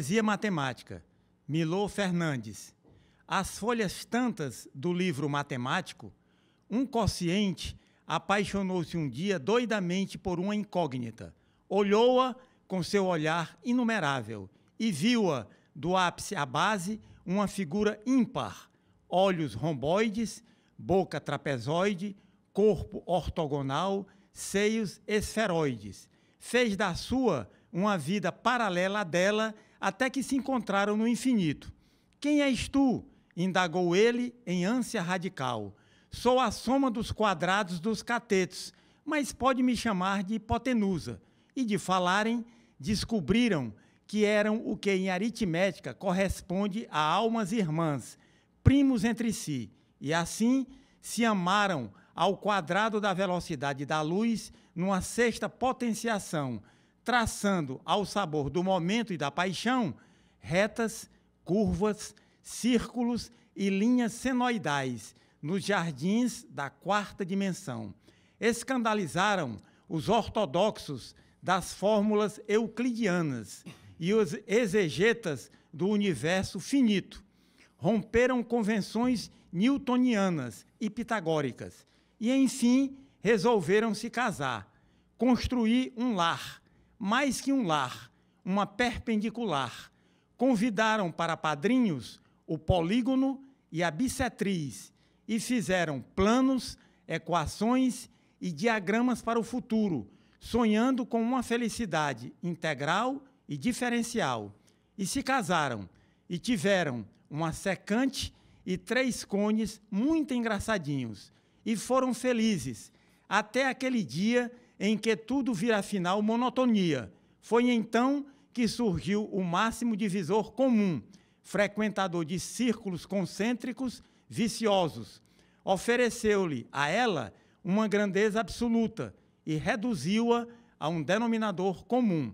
Poesia Matemática, Milô Fernandes. As folhas tantas do livro matemático, um consciente apaixonou-se um dia doidamente por uma incógnita. Olhou-a com seu olhar inumerável e viu-a, do ápice à base, uma figura ímpar. Olhos romboides, boca trapezoide, corpo ortogonal, seios esferoides. Fez da sua uma vida paralela à dela até que se encontraram no infinito. Quem és tu? indagou ele em ânsia radical. Sou a soma dos quadrados dos catetos, mas pode me chamar de hipotenusa. E de falarem, descobriram que eram o que em aritmética corresponde a almas irmãs, primos entre si, e assim se amaram ao quadrado da velocidade da luz numa sexta potenciação, traçando ao sabor do momento e da paixão retas, curvas, círculos e linhas senoidais nos jardins da quarta dimensão. Escandalizaram os ortodoxos das fórmulas euclidianas e os exegetas do universo finito. Romperam convenções newtonianas e pitagóricas. E, enfim, resolveram se casar, construir um lar mais que um lar, uma perpendicular. Convidaram para padrinhos o polígono e a bissetriz e fizeram planos, equações e diagramas para o futuro, sonhando com uma felicidade integral e diferencial. E se casaram e tiveram uma secante e três cones muito engraçadinhos e foram felizes até aquele dia em que tudo vira afinal monotonia. Foi então que surgiu o máximo divisor comum, frequentador de círculos concêntricos viciosos. Ofereceu-lhe a ela uma grandeza absoluta e reduziu-a a um denominador comum.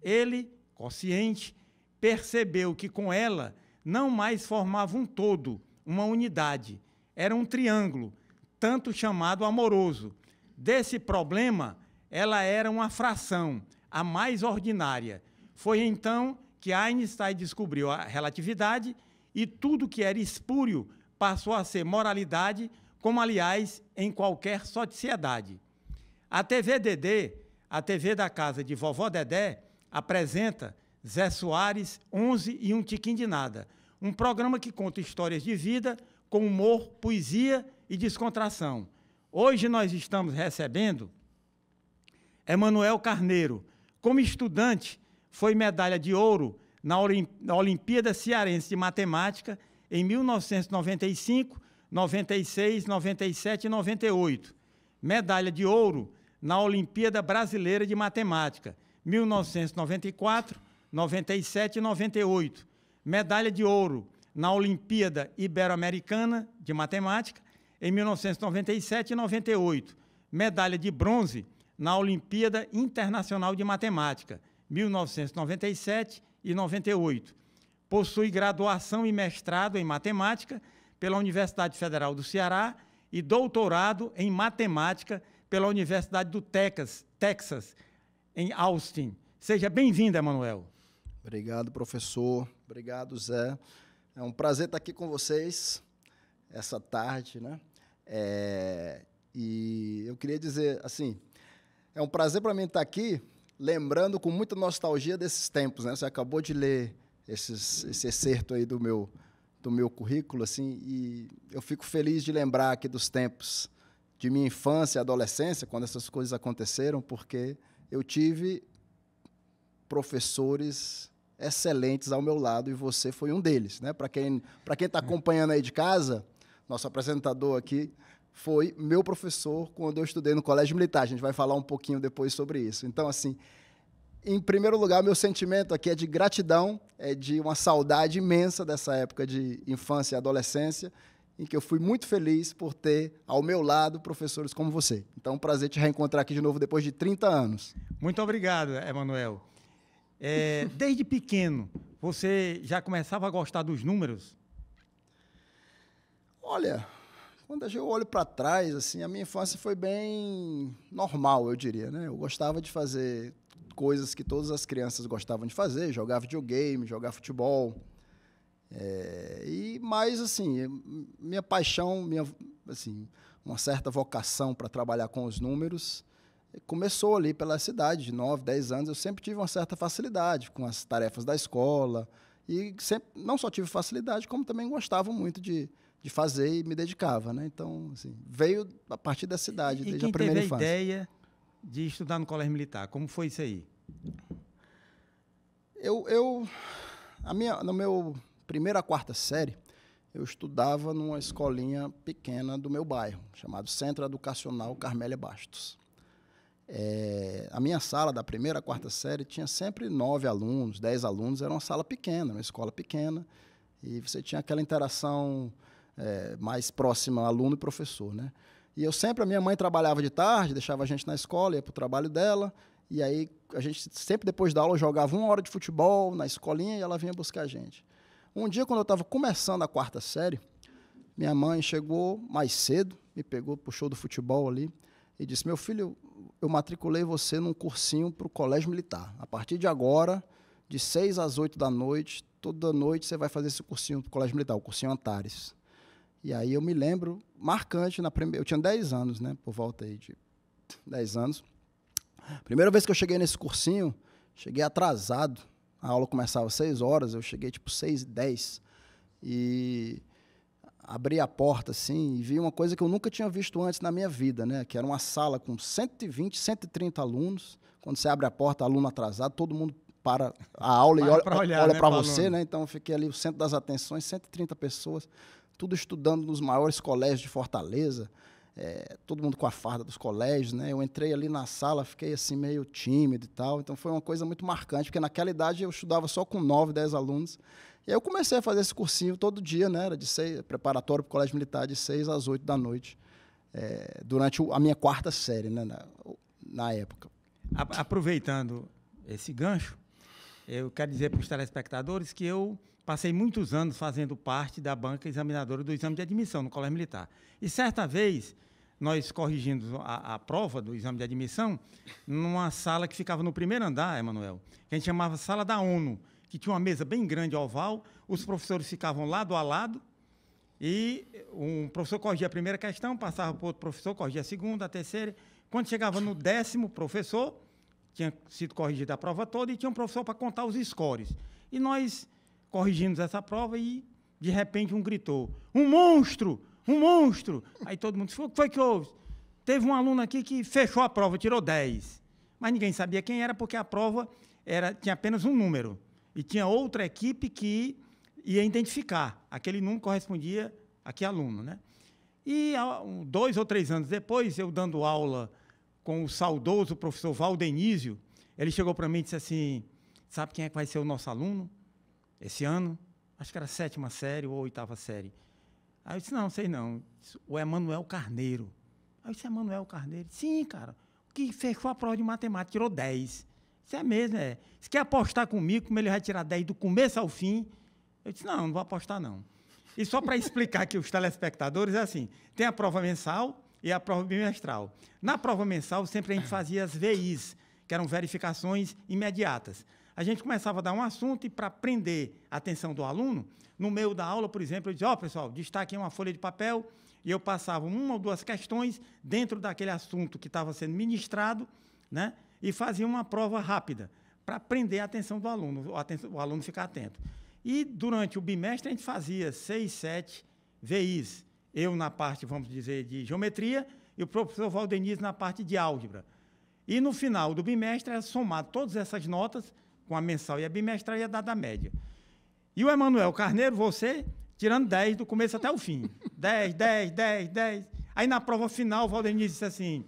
Ele, consciente, percebeu que com ela não mais formava um todo, uma unidade. Era um triângulo, tanto chamado amoroso, Desse problema, ela era uma fração, a mais ordinária. Foi então que Einstein descobriu a relatividade e tudo que era espúrio passou a ser moralidade, como aliás em qualquer sociedade. A TV DD, a TV da casa de vovó Dedé, apresenta Zé Soares 11 e um tiquim de nada, um programa que conta histórias de vida com humor, poesia e descontração. Hoje nós estamos recebendo Emanuel Carneiro. Como estudante, foi medalha de ouro na Olimpíada Cearense de Matemática em 1995, 96, 97 e 98. Medalha de ouro na Olimpíada Brasileira de Matemática 1994, 97 e 98. Medalha de ouro na Olimpíada Ibero-Americana de Matemática em 1997 e 98, medalha de bronze na Olimpíada Internacional de Matemática, 1997 e 98. Possui graduação e mestrado em matemática pela Universidade Federal do Ceará e doutorado em matemática pela Universidade do Texas, Texas em Austin. Seja bem-vindo, Emanuel. Obrigado, professor. Obrigado, Zé. É um prazer estar aqui com vocês essa tarde, né? É, e eu queria dizer, assim, é um prazer para mim estar tá aqui, lembrando com muita nostalgia desses tempos, né? Você acabou de ler esses, esse excerto aí do meu, do meu currículo, assim, e eu fico feliz de lembrar aqui dos tempos de minha infância e adolescência, quando essas coisas aconteceram, porque eu tive professores excelentes ao meu lado e você foi um deles, né? Para quem para quem está acompanhando aí de casa, nosso apresentador aqui, foi meu professor quando eu estudei no Colégio Militar. A gente vai falar um pouquinho depois sobre isso. Então, assim, em primeiro lugar, meu sentimento aqui é de gratidão, é de uma saudade imensa dessa época de infância e adolescência, em que eu fui muito feliz por ter ao meu lado professores como você. Então, é um prazer te reencontrar aqui de novo depois de 30 anos. Muito obrigado, Emanuel. É, desde pequeno, você já começava a gostar dos números? Olha, quando eu olho para trás, assim, a minha infância foi bem normal, eu diria, né? Eu gostava de fazer coisas que todas as crianças gostavam de fazer, jogar videogame, jogar futebol. É, e mais assim, minha paixão, minha assim, uma certa vocação para trabalhar com os números começou ali pela cidade, de 9, 10 anos, eu sempre tive uma certa facilidade com as tarefas da escola e sempre não só tive facilidade, como também gostava muito de de fazer e me dedicava, né? Então, assim, veio a partir da cidade, e, desde a primeira teve infância. a ideia de estudar no colégio militar? Como foi isso aí? Eu, eu a minha, no meu primeira quarta série, eu estudava numa escolinha pequena do meu bairro, chamado Centro Educacional Carmélia Bastos. É, a minha sala da primeira quarta série tinha sempre nove alunos, dez alunos, era uma sala pequena, uma escola pequena, e você tinha aquela interação é, mais próxima aluno e professor, né? E eu sempre, a minha mãe trabalhava de tarde, deixava a gente na escola, ia para o trabalho dela, e aí a gente sempre depois da aula jogava uma hora de futebol na escolinha e ela vinha buscar a gente. Um dia, quando eu estava começando a quarta série, minha mãe chegou mais cedo, me pegou, puxou do futebol ali e disse: Meu filho, eu matriculei você num cursinho para o colégio militar. A partir de agora, de 6 às 8 da noite, toda noite você vai fazer esse cursinho para o colégio militar, o cursinho Antares. E aí eu me lembro, marcante, na primeira, eu tinha 10 anos, né? Por volta aí de 10 anos. Primeira vez que eu cheguei nesse cursinho, cheguei atrasado. A aula começava às 6 horas, eu cheguei tipo 6 e 10. E abri a porta assim e vi uma coisa que eu nunca tinha visto antes na minha vida, né? Que era uma sala com 120, 130 alunos. Quando você abre a porta, aluno atrasado, todo mundo para a aula para e olha para né, você, aluno. né? Então eu fiquei ali o centro das atenções, 130 pessoas tudo estudando nos maiores colégios de Fortaleza, é, todo mundo com a farda dos colégios, né? Eu entrei ali na sala, fiquei assim meio tímido e tal, então foi uma coisa muito marcante, porque naquela idade eu estudava só com 9, 10 alunos, e aí eu comecei a fazer esse cursinho todo dia, né? Era de seis, preparatório para o Colégio Militar, de 6 às 8 da noite, é, durante a minha quarta série, né? Na, na época. Aproveitando esse gancho, eu quero dizer para os telespectadores que eu Passei muitos anos fazendo parte da banca examinadora do exame de admissão no Colégio Militar. E certa vez, nós corrigindo a, a prova do exame de admissão, numa sala que ficava no primeiro andar, Emanuel, que a gente chamava Sala da ONU, que tinha uma mesa bem grande, oval, os professores ficavam lado a lado, e um professor corrigia a primeira questão, passava para outro professor, corrigia a segunda, a terceira. Quando chegava no décimo professor, tinha sido corrigida a prova toda e tinha um professor para contar os scores. E nós corrigimos essa prova e, de repente, um gritou: Um monstro! Um monstro! Aí todo mundo disse: O que foi que houve? Teve um aluno aqui que fechou a prova, tirou 10. Mas ninguém sabia quem era, porque a prova era, tinha apenas um número. E tinha outra equipe que ia identificar. Aquele número correspondia a que aluno, né? E dois ou três anos depois, eu dando aula com o saudoso professor Valdenísio, ele chegou para mim e disse assim: Sabe quem é que vai ser o nosso aluno? esse ano, acho que era sétima série ou oitava série. Aí eu disse, não, sei não, o Emanuel Carneiro. Aí eu disse, Emanuel Carneiro? Sim, cara, que fechou a prova de matemática, tirou 10. Isso é mesmo, é. Se quer apostar comigo, como ele vai tirar 10 do começo ao fim, eu disse, não, não vou apostar não. E só para explicar aqui os telespectadores, é assim, tem a prova mensal e a prova bimestral. Na prova mensal, sempre a gente fazia as VIs, que eram verificações imediatas a gente começava a dar um assunto e, para prender a atenção do aluno, no meio da aula, por exemplo, eu dizia: Ó, oh, pessoal, destaque uma folha de papel, e eu passava uma ou duas questões dentro daquele assunto que estava sendo ministrado, né? E fazia uma prova rápida, para prender a atenção do aluno, o aluno ficar atento. E durante o bimestre a gente fazia seis, sete VIs. Eu na parte, vamos dizer, de geometria e o professor Valdeniz na parte de álgebra. E no final do bimestre era somado todas essas notas com a mensal e a bimestral e a data média. E o Emanuel Carneiro, você, tirando 10 do começo até o fim. 10, 10, 10, 10. Aí na prova final, o Valdemir disse assim: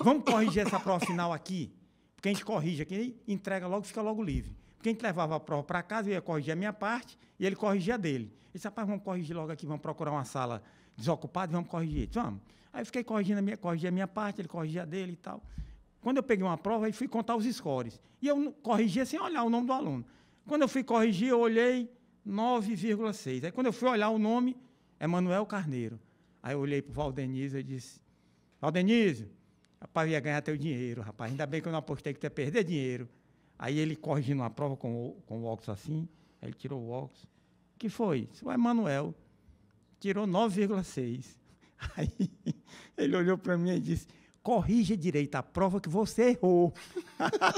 vamos corrigir essa prova final aqui. Porque a gente corrige aqui, entrega logo, fica logo livre. Porque a gente levava a prova para casa, eu ia corrigir a minha parte e ele corrigia a dele. Ele disse, rapaz, vamos corrigir logo aqui, vamos procurar uma sala desocupada e vamos corrigir. Disse, vamos. Aí eu fiquei corrigindo a minha, corrigia a minha parte, ele corrigia a dele e tal. Quando eu peguei uma prova e fui contar os scores. E eu corrigia sem olhar o nome do aluno. Quando eu fui corrigir, eu olhei 9,6. Aí quando eu fui olhar o nome, é Manuel Carneiro. Aí eu olhei para o Valdeniz e disse, Valdeniz, rapaz, eu ia ganhar teu dinheiro, rapaz. Ainda bem que eu não apostei que tu ia perder dinheiro. Aí ele corrigindo uma prova com o, com o óculos assim, aí ele tirou o óculos. que foi? Isso é Manuel. Tirou 9,6. Aí ele olhou para mim e disse, corrige direito a prova que você errou.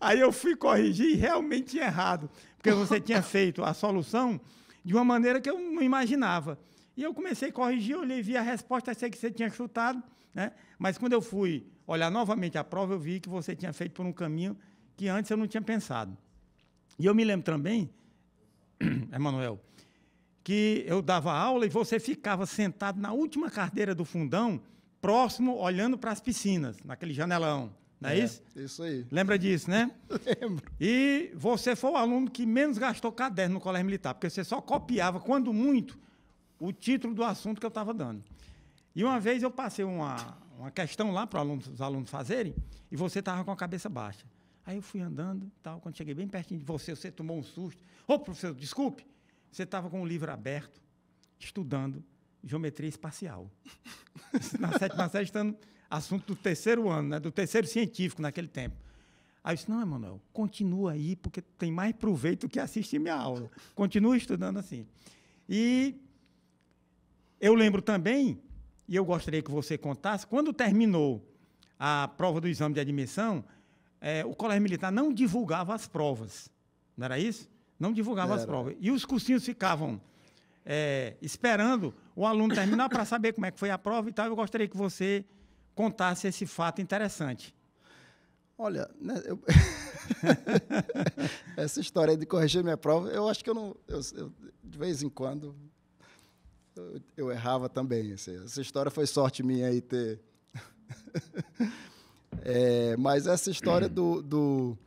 Aí eu fui corrigir e realmente tinha errado, porque você tinha feito a solução de uma maneira que eu não imaginava. E eu comecei a corrigir, olhei, vi a resposta, achei que você tinha chutado, né? Mas quando eu fui olhar novamente a prova, eu vi que você tinha feito por um caminho que antes eu não tinha pensado. E eu me lembro também, Emanuel, que eu dava aula e você ficava sentado na última cadeira do fundão, próximo, olhando para as piscinas, naquele janelão. Não é, é, isso? Isso aí. Lembra disso, né? Lembro. E você foi o aluno que menos gastou caderno no colégio militar, porque você só copiava, quando muito, o título do assunto que eu estava dando. E uma vez eu passei uma, uma questão lá para aluno, os alunos fazerem, e você estava com a cabeça baixa. Aí eu fui andando tal. Quando cheguei bem pertinho de você, você tomou um susto. Ô, professor, desculpe. Você estava com o livro aberto, estudando geometria espacial. na sétima série, estando assunto do terceiro ano, né? do terceiro científico naquele tempo. Aí eu disse, não, Emanuel, continua aí, porque tem mais proveito que assistir minha aula. Continua estudando assim. E eu lembro também, e eu gostaria que você contasse, quando terminou a prova do exame de admissão, é, o Colégio Militar não divulgava as provas. Não era isso? Não divulgava era. as provas. E os cursinhos ficavam é, esperando o aluno terminar para saber como é que foi a prova e tal. Eu gostaria que você contasse esse fato interessante. Olha, né, eu... essa história de corrigir minha prova, eu acho que eu não. Eu, eu, de vez em quando eu, eu errava também. Assim. essa história foi sorte minha aí ter. é, mas essa história do, do,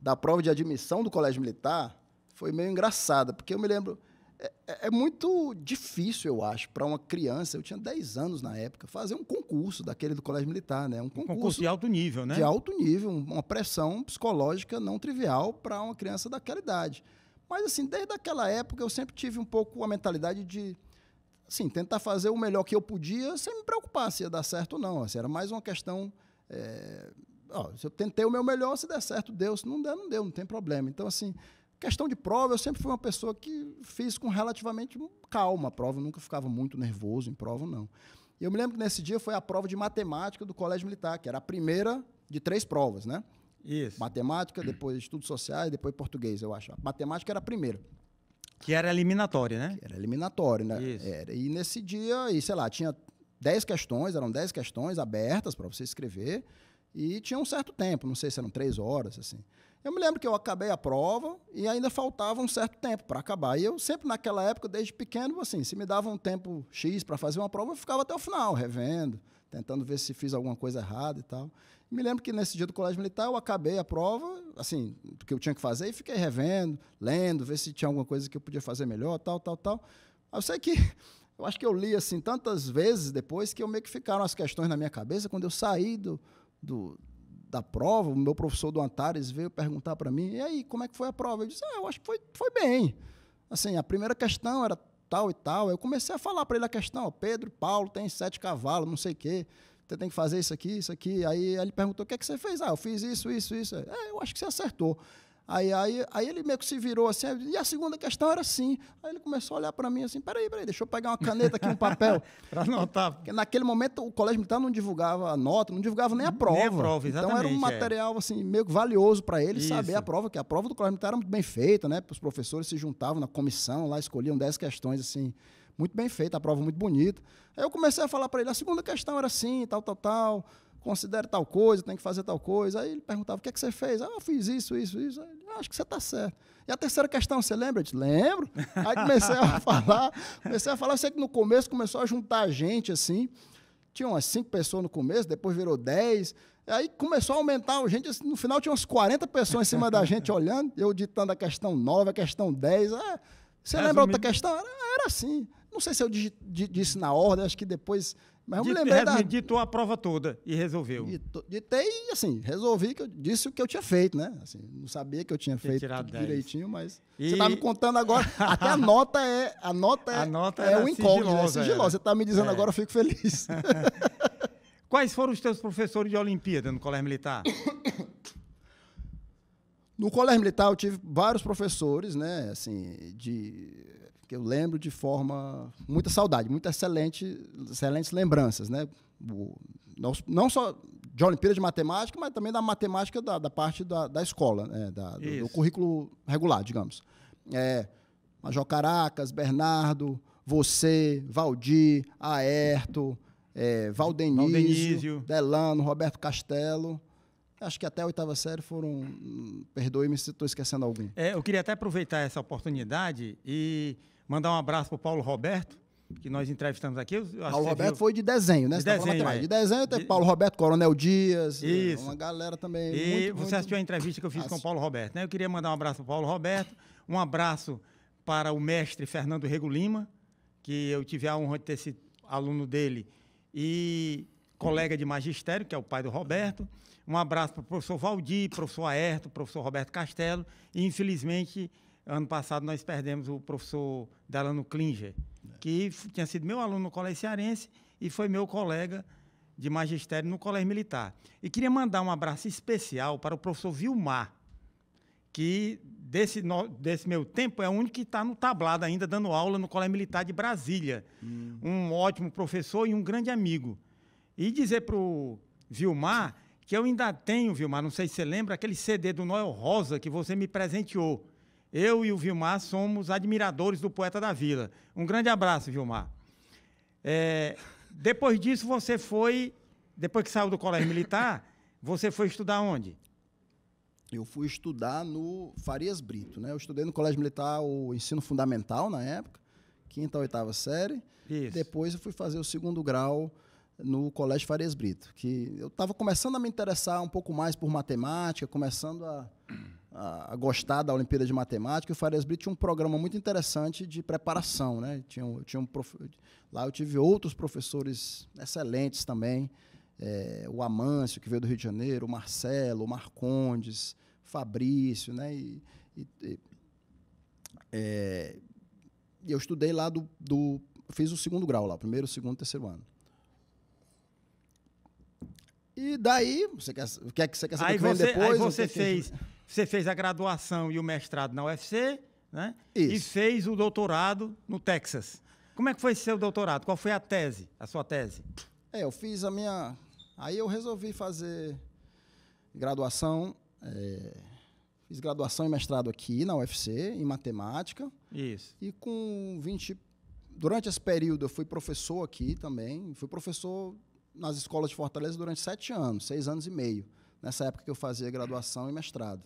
da prova de admissão do Colégio Militar foi meio engraçada, porque eu me lembro. É, é, é muito difícil, eu acho, para uma criança, eu tinha 10 anos na época, fazer um concurso daquele do Colégio Militar, né? Um concurso, um concurso de alto nível, né? De alto nível, uma pressão psicológica não trivial para uma criança daquela idade. Mas, assim, desde aquela época eu sempre tive um pouco a mentalidade de assim, tentar fazer o melhor que eu podia sem me preocupar se ia dar certo ou não. Assim, era mais uma questão. É, ó, se eu tentei o meu melhor, se der certo, deu. Se não der, não deu, não tem problema. Então, assim, Questão de prova, eu sempre fui uma pessoa que fiz com relativamente calma a prova, eu nunca ficava muito nervoso em prova, não. E eu me lembro que nesse dia foi a prova de matemática do Colégio Militar, que era a primeira de três provas, né? Isso. Matemática, depois estudos sociais, depois português, eu acho. A matemática era a primeira. Que era eliminatória, né? Que era eliminatória, né? Isso. Era. E nesse dia, e, sei lá, tinha dez questões, eram dez questões abertas para você escrever, e tinha um certo tempo, não sei se eram três horas, assim. Eu me lembro que eu acabei a prova e ainda faltava um certo tempo para acabar. E eu sempre naquela época, desde pequeno, assim, se me dava um tempo X para fazer uma prova, eu ficava até o final, revendo, tentando ver se fiz alguma coisa errada e tal. E me lembro que nesse dia do colégio militar eu acabei a prova, assim, do que eu tinha que fazer e fiquei revendo, lendo, ver se tinha alguma coisa que eu podia fazer melhor, tal, tal, tal. Eu sei que eu acho que eu li assim tantas vezes depois que eu meio que ficaram as questões na minha cabeça quando eu saí do, do da prova, o meu professor do Antares veio perguntar para mim, e aí, como é que foi a prova? Eu disse, ah, eu acho que foi, foi bem. Assim, a primeira questão era tal e tal. Eu comecei a falar para ele a questão, Pedro, Paulo tem sete cavalos, não sei o quê. Você tem que fazer isso aqui, isso aqui. Aí ele perguntou, o que é que você fez? Ah, eu fiz isso, isso, isso. É, eu acho que você acertou. Aí, aí, aí ele meio que se virou assim, e a segunda questão era assim. Aí ele começou a olhar para mim assim, peraí, peraí, deixa eu pegar uma caneta aqui, um papel. para anotar. Porque naquele momento o colégio militar não divulgava a nota, não divulgava nem a prova. Nem a prova, exatamente. Então era um é. material é. assim, meio que valioso para ele Isso. saber a prova, que a prova do colégio militar era muito bem feita, né? Os professores se juntavam na comissão lá, escolhiam 10 questões assim, muito bem feita, a prova muito bonita. Aí eu comecei a falar para ele, a segunda questão era assim, tal, tal, tal considere tal coisa, tem que fazer tal coisa. Aí ele perguntava, o que é que você fez? Ah, eu fiz isso, isso, isso. Aí, ah, acho que você está certo. E a terceira questão, você lembra? Eu disse, lembro. Aí comecei a falar, comecei a falar. Eu sei que no começo começou a juntar a gente, assim. Tinha umas cinco pessoas no começo, depois virou dez. Aí começou a aumentar a gente. Assim, no final tinha umas 40 pessoas em cima da gente olhando, eu ditando a questão 9, a questão 10. Ah, você Resumindo. lembra outra questão? Era, era, assim. Não sei se eu disse na ordem, acho que depois mas eu dito, me lembrei da... ditou a prova toda e resolveu. Ditei e assim, resolvi que eu disse o que eu tinha feito, né? Assim, não sabia que eu tinha feito direitinho, mas e... você está me contando agora. até a nota é a nota é, a nota é um incógnito, é Você está me dizendo é. agora, eu fico feliz. Quais foram os teus professores de Olimpíada no Colégio Militar? No Colégio Militar eu tive vários professores, né? Assim, de que eu lembro de forma muita saudade, muitas excelente, excelentes lembranças, né? O, não, só de olimpíadas de Matemática, mas também da matemática da, da parte da, da escola, né? da, do, do, currículo regular, digamos. É, Major Caracas, Bernardo, você, Valdir, Aerto, é, Valdenísio, Delano, Roberto Castelo. Acho que até a oitava série foram. Hum, perdoe-me se estou esquecendo algum. É, eu queria até aproveitar essa oportunidade e Mandar um abraço para o Paulo Roberto, que nós entrevistamos aqui. Paulo Roberto foi de desenho, né? De tá desenho, é. de desenho tem de... Paulo Roberto, Coronel Dias, é, Isso. uma galera também. E muito, você muito... assistiu a entrevista que eu fiz com o Paulo Roberto, né? Eu queria mandar um abraço para o Paulo Roberto, um abraço para o mestre Fernando Rego Lima, que eu tive a honra de ter sido aluno dele e colega de magistério, que é o pai do Roberto. Um abraço para o professor Valdir, professor Aerto, professor Roberto Castelo e, infelizmente, Ano passado nós perdemos o professor Delano Klinger, é. que tinha sido meu aluno no Colégio Cearense e foi meu colega de magistério no Colégio Militar. E queria mandar um abraço especial para o professor Vilmar, que desse, no, desse meu tempo é o único que está no tablado ainda, dando aula no Colégio Militar de Brasília. Hum. Um ótimo professor e um grande amigo. E dizer para o Vilmar que eu ainda tenho, Vilmar, não sei se você lembra, aquele CD do Noel Rosa que você me presenteou. Eu e o Vilmar somos admiradores do Poeta da Vila. Um grande abraço, Vilmar. É, depois disso, você foi, depois que saiu do Colégio Militar, você foi estudar onde? Eu fui estudar no Farias Brito, né? Eu estudei no Colégio Militar o ensino fundamental na época, quinta, oitava série. Isso. Depois eu fui fazer o segundo grau no Colégio Farias Brito, que eu estava começando a me interessar um pouco mais por matemática, começando a a, gostar da Olimpíada de Matemática, o Farias Brito tinha um programa muito interessante de preparação. Né? Tinha, tinha um prof... Lá eu tive outros professores excelentes também, é, o Amâncio, que veio do Rio de Janeiro, o Marcelo, o Marcondes, Fabrício, né? E, e, e é, eu estudei lá do, do, Fiz o segundo grau lá, primeiro, segundo, terceiro ano. E daí, você quer, quer é que você quer saber aí que você, depois? Aí você é fez. Que... Você fez a graduação e o mestrado na UFC, né? Isso. E fez o doutorado no Texas. Como é que foi seu doutorado? Qual foi a tese, a sua tese? É, eu fiz a minha. Aí eu resolvi fazer graduação. É... Fiz graduação e mestrado aqui na UFC, em matemática. Isso. E com 20. Durante esse período eu fui professor aqui também. Fui professor nas escolas de Fortaleza durante sete anos, seis anos e meio. Nessa época que eu fazia graduação e mestrado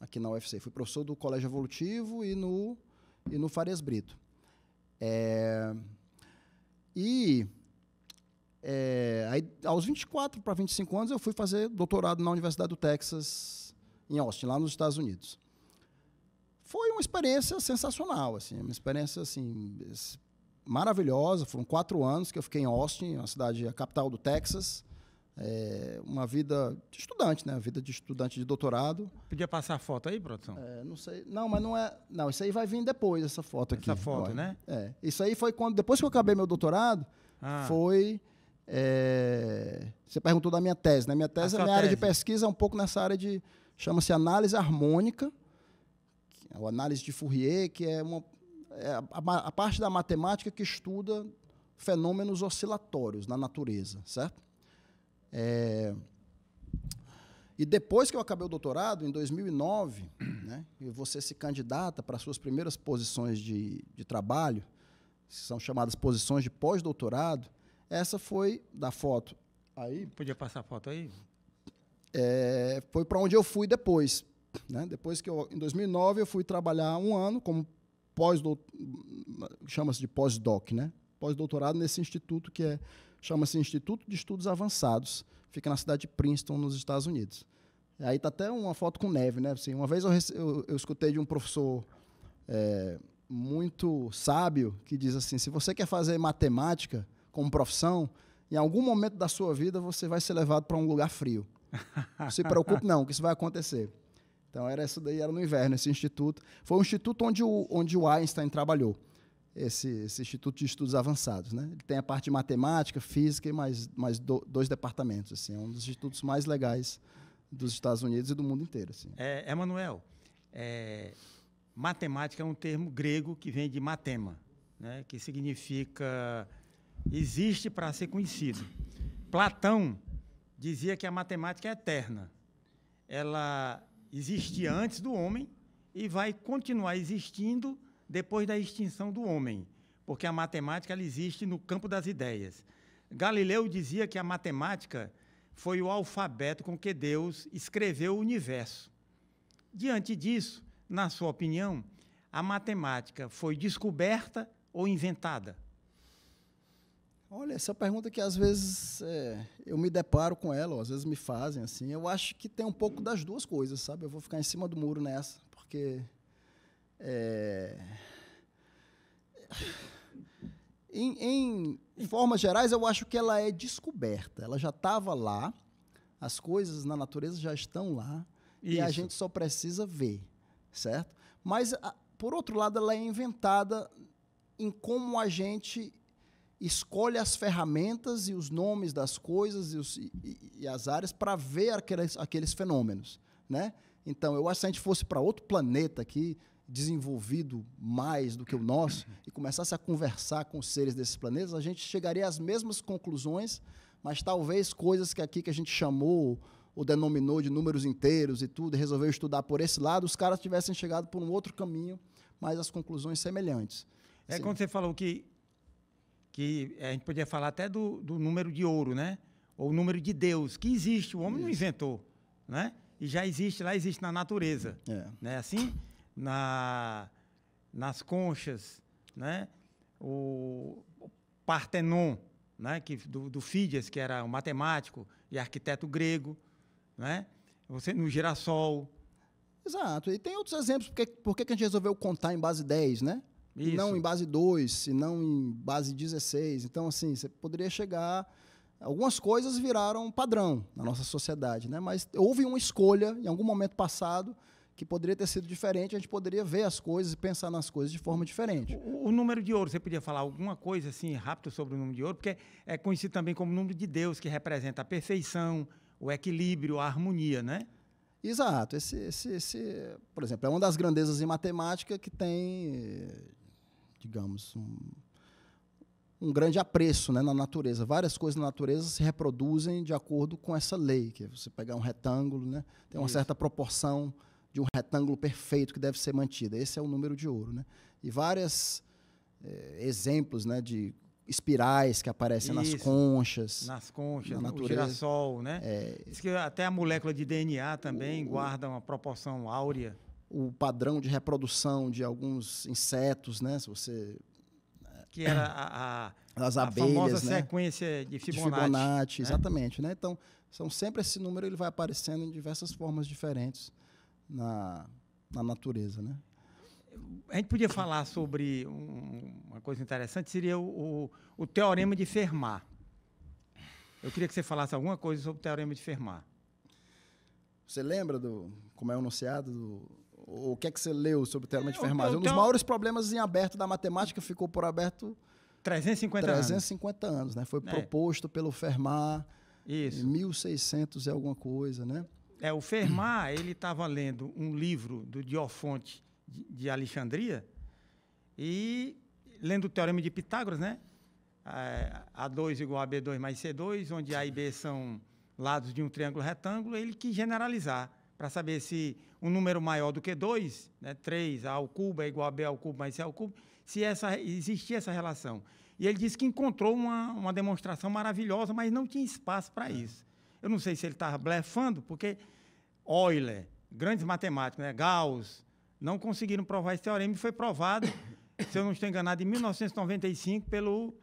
aqui na UFC. Fui professor do Colégio Evolutivo e no, e no Farias Brito. É, e é, aí, aos 24 para 25 anos, eu fui fazer doutorado na Universidade do Texas, em Austin, lá nos Estados Unidos. Foi uma experiência sensacional, assim, uma experiência assim, maravilhosa. Foram quatro anos que eu fiquei em Austin, na cidade, a capital do Texas. É, uma vida de estudante, né? A vida de estudante de doutorado. Podia passar a foto aí, produção? É, não sei. Não, mas não é. Não, isso aí vai vir depois, essa foto aqui. Essa foto, olha. né? É. Isso aí foi quando. Depois que eu acabei meu doutorado, ah. foi. É, você perguntou da minha tese, né? Minha tese, a é minha tese. área de pesquisa é um pouco nessa área de. chama-se análise harmônica, é ou análise de Fourier, que é, uma, é a, a parte da matemática que estuda fenômenos oscilatórios na natureza, certo? É, e depois que eu acabei o doutorado, em 2009, né, e você se candidata para as suas primeiras posições de, de trabalho, são chamadas posições de pós-doutorado, essa foi da foto. Aí, Podia passar a foto aí? É, foi para onde eu fui depois. Né? Depois que eu, em 2009, eu fui trabalhar um ano como pós chama-se de pós-doc, né? Pós-doutorado nesse instituto que é chama-se Instituto de Estudos Avançados, fica na cidade de Princeton, nos Estados Unidos. Aí está até uma foto com neve, né? Assim, uma vez eu, eu, eu escutei de um professor é, muito sábio que diz assim: se você quer fazer matemática como profissão, em algum momento da sua vida você vai ser levado para um lugar frio. Não se preocupe, não, que isso vai acontecer. Então era isso daí, era no inverno esse instituto. Foi um instituto onde o, onde o Einstein trabalhou esse, esse, Instituto de Estudos Avançados. Né? Ele tem a parte de matemática, física e mais, mais do, dois departamentos. Assim, é um dos institutos mais legais dos Estados Unidos e do mundo inteiro. Assim. É, Emanuel, é, matemática é um termo grego que vem de matema, né? que significa existe para ser conhecido. Platão dizia que a matemática é eterna. Ela existia antes do homem e vai continuar existindo depois da extinção do homem, porque a matemática ela existe no campo das ideias. Galileu dizia que a matemática foi o alfabeto com que Deus escreveu o universo. Diante disso, na sua opinião, a matemática foi descoberta ou inventada? Olha, essa pergunta que às vezes é, eu me deparo com ela, ou às vezes me fazem assim. Eu acho que tem um pouco das duas coisas, sabe? Eu vou ficar em cima do muro nessa, porque é... Em, em formas gerais, eu acho que ela é descoberta. Ela já estava lá, as coisas na natureza já estão lá, Isso. e a gente só precisa ver, certo? Mas, por outro lado, ela é inventada em como a gente escolhe as ferramentas e os nomes das coisas e, os, e, e as áreas para ver aqueles, aqueles fenômenos, né? Então, eu acho que se a gente fosse para outro planeta aqui, desenvolvido mais do que o nosso e começasse a conversar com os seres desses planetas, a gente chegaria às mesmas conclusões, mas talvez coisas que aqui que a gente chamou ou denominou de números inteiros e tudo, e resolveu estudar por esse lado, os caras tivessem chegado por um outro caminho, mas as conclusões semelhantes. É assim. quando você falou que, que é, a gente podia falar até do, do número de ouro, né? Ou o número de Deus, que existe, o homem isso. não inventou, né? E já existe lá, existe na natureza. É. Né? Assim? na, nas conchas, né? o, o Partenon, né? que, do, do Fídias, que era um matemático e arquiteto grego, né? Você, no girassol. Exato. E tem outros exemplos, porque, porque que a gente resolveu contar em base 10, né? Isso. E não em base 2, e não em base 16. Então, assim, você poderia chegar algumas coisas viraram padrão na nossa sociedade, né? Mas houve uma escolha em algum momento passado que poderia ter sido diferente, a gente poderia ver as coisas e pensar nas coisas de forma diferente. O, o, número de ouro, você podia falar alguma coisa assim rápido sobre o número de ouro, porque é conhecido também como número de Deus, que representa a perfeição, o equilíbrio, a harmonia, né? Exato. Esse, esse, esse, por exemplo, é uma das grandezas em matemática que tem, digamos, um, um grande apreço né, na natureza. Várias coisas na natureza se reproduzem de acordo com essa lei, que é você pegar um retângulo, né, tem uma Isso. certa proporção de um retângulo perfeito que deve ser mantida. Esse é o número de ouro. Né? E vários é, eh, exemplos né, de espirais que aparecem Isso, nas conchas. Nas conchas, na né? natureza. o girassol, né? É, Diz que até a molécula de DNA também o, guarda uma proporção áurea. O padrão de reprodução de alguns insetos, né? Se você eh, que era a, a, As abelhas, a famosa né? sequência de Fibonacci. De Fibonacci né? Exatamente, né? Então, são sempre esse número, ele vai aparecendo em diversas formas diferentes na, na natureza, né? A gente podia falar sobre um, uma coisa interessante, seria o, o, o, teorema de Fermat. Eu queria que você falasse alguma coisa sobre o teorema de Fermat. Você lembra do como é o enunciado do, o que é que você leu sobre o teorema de é, Fermat? Então, um dos então- maiores problemas em aberto da matemática ficou por aberto 350, 350 anos. anos né? Foi é. proposto pelo Fermat Isso. em 1600 e alguma coisa, né? É, o Fermat, ele estava lendo um livro do Diofonte de Alexandria e lendo o Teorema de Pitágoras, né? É, A2 igual a B2 mais C2, onde A e B são lados de um triângulo retângulo, ele quis generalizar para saber se um número maior do que 2, né, 3 A ao cubo é igual a B ao cubo mais C ao cubo, se essa, existia essa relação. E ele disse que encontrou uma, uma demonstração maravilhosa, mas não tinha espaço para é. isso. Eu não sei se ele estava blefando, porque Euler, grandes matemáticos, né? Gauss, não conseguiram provar esse teorema e foi provado, se eu não estou enganado, em 1995 pelo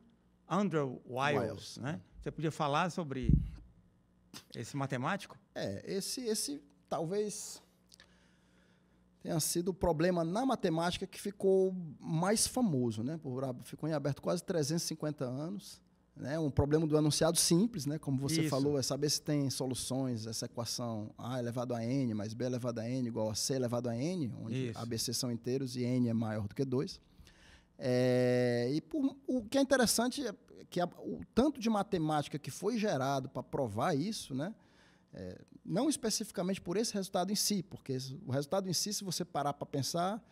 Andrew Wiles. Wiles. Né? Você podia falar sobre esse matemático? É, esse, esse talvez tenha sido o problema na matemática que ficou mais famoso, né? ficou em aberto quase 350 anos. Né? Um problema do enunciado simples, né? como você Isso. falou, é saber se tem soluções, essa equação A é elevado a n mais B é elevado a n igual a C é elevado a n, onde Isso. A, B, C são inteiros e n é maior do que 2. É, e por, o que é interessante é que a, o tanto de matemática que foi gerado para provar isso, né? É, não especificamente por esse resultado em si, porque o resultado em si, se você parar para pensar,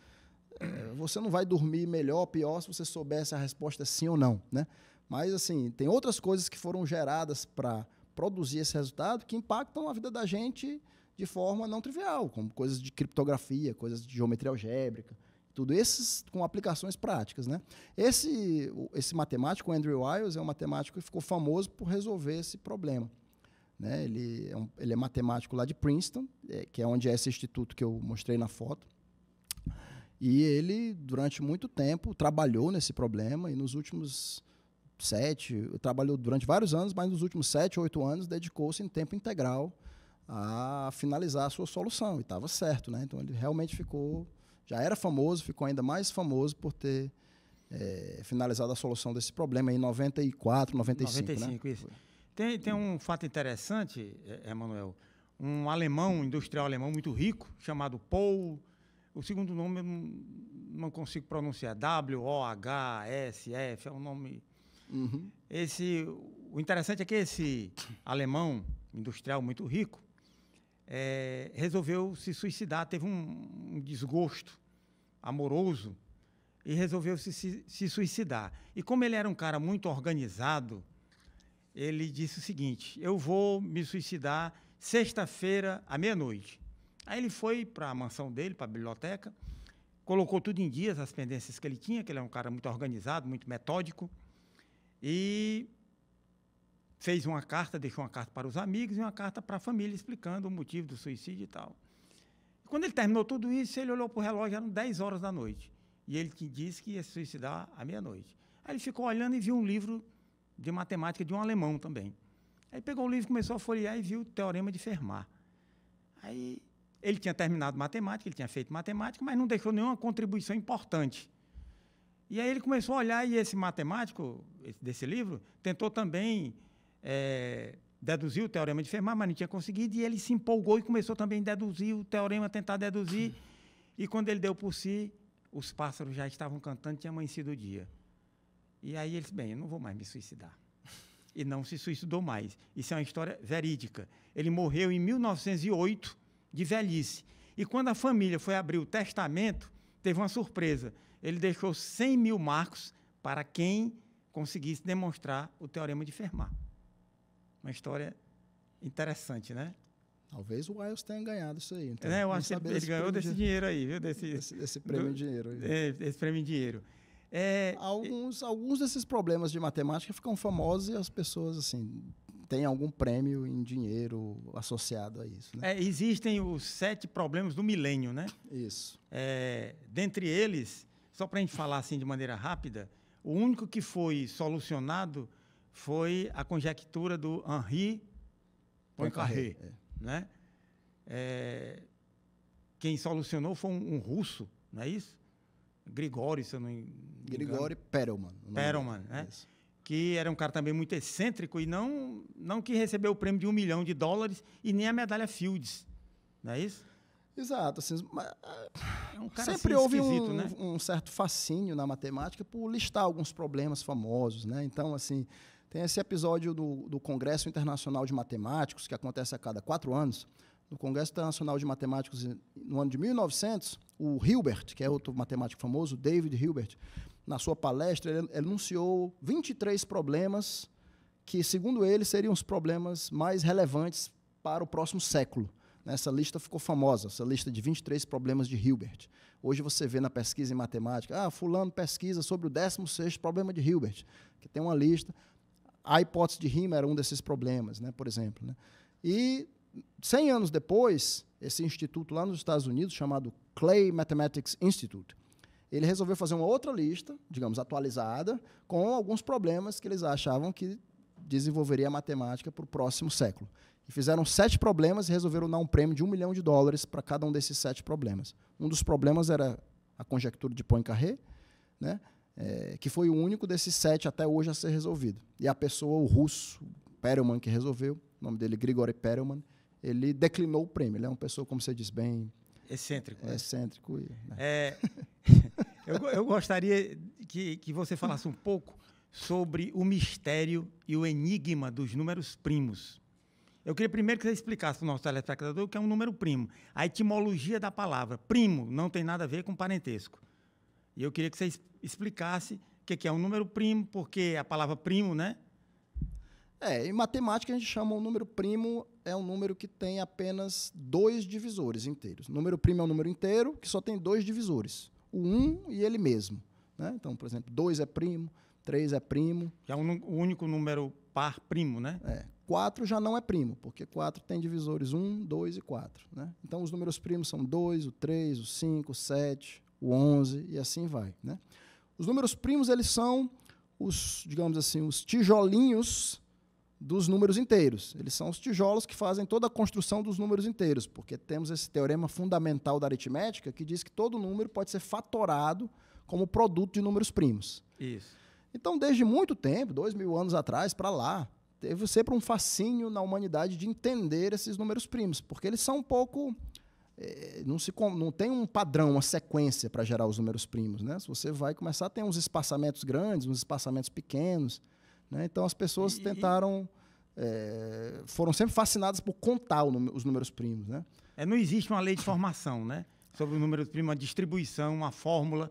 é, você não vai dormir melhor ou pior se você soubesse a resposta sim ou não, né? Mas, assim, tem outras coisas que foram geradas para produzir esse resultado que impactam a vida da gente de forma não trivial, como coisas de criptografia, coisas de geometria algébrica, tudo esses com aplicações práticas, né? Esse esse matemático Andrew Wiles é um matemático que ficou famoso por resolver esse problema, né? Ele é, um, ele é matemático lá de Princeton, é, que é onde é esse instituto que eu mostrei na foto. E ele durante muito tempo trabalhou nesse problema e nos últimos sete, trabalhou durante vários anos, mas nos últimos sete, oito anos dedicou-se em tempo integral a finalizar a sua solução. E estava certo, né? Então ele realmente ficou, já era famoso, ficou ainda mais famoso por ter é, finalizado a solução desse problema em 94, 95. 95, né? isso. Tem, tem um fato interessante, Emanuel. Um alemão, industrial alemão muito rico, chamado Paul. O segundo nome eu não consigo pronunciar. W-O-H-S-F, é um nome Uhum. Esse, o interessante é que esse alemão industrial muito rico é, resolveu se suicidar, teve um, um, desgosto amoroso e resolveu se, se, se suicidar. E como ele era um cara muito organizado, ele disse o seguinte: Eu vou me suicidar sexta-feira à meia-noite. Aí ele foi para a mansão dele, para a biblioteca, colocou tudo em dias, as pendências que ele tinha, que ele é um cara muito organizado, muito metódico. E fez uma carta, deixou uma carta para os amigos e uma carta para a família explicando o motivo do suicídio e tal. quando ele terminou tudo isso, ele olhou para o relógio, eram 10 horas da noite. E ele disse que ia se suicidar à meia-noite. Aí ele ficou olhando e viu um livro de matemática de um alemão também. Aí pegou o livro, começou a folhear e viu o Teorema de Fermat. Aí ele tinha terminado matemática, ele tinha feito matemática, mas não deixou nenhuma contribuição importante e aí ele começou a olhar, e esse matemático desse livro tentou também é, deduzir o teorema de Fermat, mas não tinha conseguido, e ele se empolgou e começou também a deduzir o teorema, tentar deduzir. E quando ele deu por si, os pássaros já estavam cantando, tinha amanhecido o dia. E aí ele disse, bem, eu não vou mais me suicidar. E não se suicidou mais. Isso é uma história verídica. Ele morreu em 1908 de velhice. E quando a família foi abrir o testamento, teve uma surpresa. Ele deixou 100 mil marcos para quem conseguisse demonstrar o teorema de Fermat. Uma história interessante, né? Talvez o Wiles tenha ganhado isso aí. Então, é, eu acho que ele, ele ganhou desse de... dinheiro aí, viu? Desse, prêmio do, de dinheiro. Aí. É, esse prêmio de dinheiro. É, alguns, e... alguns desses problemas de matemática ficam famosos e as pessoas, assim, tem algum prêmio em dinheiro associado a isso. Né? É, existem os sete problemas do milênio, né? Isso. É, dentre eles, só para a gente falar assim de maneira rápida, o único que foi solucionado foi a conjectura do Henri Poincaré, é. né? É, quem solucionou foi um, um, russo, não é isso? Grigori, se eu não Grigori Perelman. Perelman, né? Isso que era um cara também muito excêntrico e não, não que recebeu o prêmio de um milhão de dólares e nem a medalha Fields. Não é isso? Exato. Assim, é um ah, sempre assim, houve um, né? um, certo fascínio na matemática por listar alguns problemas famosos. Né? Então, assim, tem esse episódio do, do Congresso Internacional de Matemáticos, que acontece a cada quatro anos. No Congresso Internacional de Matemáticos, no ano de 1900, o Hilbert, que é outro matemático famoso, David Hilbert, na sua palestra, ele anunciou 23 problemas que, segundo ele, seriam os problemas mais relevantes para o próximo século. Essa lista ficou famosa, essa lista de 23 problemas de Hilbert. Hoje você vê na pesquisa em matemática, ah, fulano pesquisa sobre o 16º problema de Hilbert, que tem uma lista. A hipótese de Riemann era um desses problemas, né, por exemplo. Né? E 100 anos depois, esse instituto lá nos Estados Unidos, chamado Clay Mathematics Institute, ele resolveu fazer uma outra lista, digamos, atualizada, com alguns problemas que eles achavam que desenvolveria a matemática para o próximo século. E fizeram sete problemas e resolveram dar um prêmio de um milhão de dólares para cada um desses sete problemas. Um dos problemas era a conjectura de Poincaré, né? É, que foi o único desses sete até hoje a ser resolvido. E a pessoa, o russo, Perelman, que resolveu, o nome dele Grigori Perelman, ele declinou o prêmio. Ele é uma pessoa, como você diz bem... Excêntrico. É, excêntrico. E, né? é, Eu, eu gostaria que, que você falasse um pouco sobre o mistério e o enigma dos números primos. Eu queria primeiro que você explicasse para o nosso telespectador o que é um número primo. A etimologia da palavra primo não tem nada a ver com parentesco. E eu queria que você explicasse o que é um número primo, porque a palavra primo, né? É, em matemática a gente chama um número primo é um número que tem apenas dois divisores inteiros. Número primo é um número inteiro que só tem dois divisores o um e ele mesmo. Né? Então, por exemplo, dois é primo, três é primo. Já é um, o único número par primo, né? É. Quatro já não é primo, porque quatro tem divisores um, dois e quatro. Né? Então, os números primos são dois, o três, o cinco, o sete, o onze e assim vai. Né? Os números primos, eles são os, digamos assim, os tijolinhos dos números inteiros. Eles são os tijolos que fazem toda a construção dos números inteiros, porque temos esse teorema fundamental da aritmética que diz que todo número pode ser fatorado como produto de números primos. Isso. Então, desde muito tempo, dois mil anos atrás para lá, teve sempre um fascínio na humanidade de entender esses números primos, porque eles são um pouco eh, não, se, não tem um padrão, uma sequência para gerar os números primos. Né? Você vai começar a ter uns espaçamentos grandes, uns espaçamentos pequenos. Né? Então as pessoas e, tentaram. É, foram sempre fascinadas por contar os números primos. Né? É, não existe uma lei de formação né? sobre o número primo, uma distribuição, uma fórmula.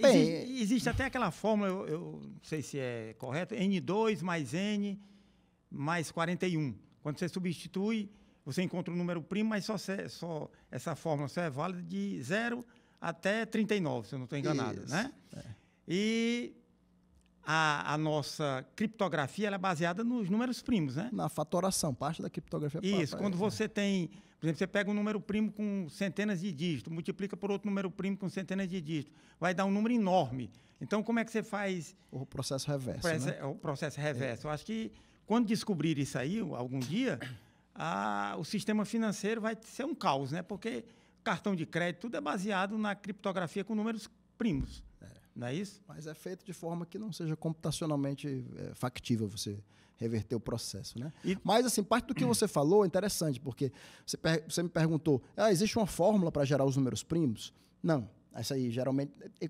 Bem, existe, existe, até aquela fórmula, eu, eu, não sei se é correto, N2 mais N mais 41. Quando você substitui, você encontra o um número primo, mas só, só essa fórmula só é válida de 0 até 39, se eu não estou enganado. Né? É. E a, a nossa criptografia é baseada nos números primos, né? Na fatoração, parte da criptografia. Isso, quando é, você tem, por exemplo, você pega um número primo com centenas de dígitos, multiplica por outro número primo com centenas de dígitos, vai dar um número enorme. Então, como é que você faz... O processo reverso, processo, né? É, o processo reverso. É. Eu acho que quando descobrir isso aí, algum dia, a, o sistema financeiro vai ser um caos, né? Porque cartão de crédito, tudo é baseado na criptografia com números primos. Não é isso? Mas é feito de forma que não seja computacionalmente é, factível você reverter o processo, né? E... Mas, assim, parte do que você falou é interessante, porque você, você me perguntou, ah, existe uma fórmula para gerar os números primos? Não. isso aí, geralmente... É,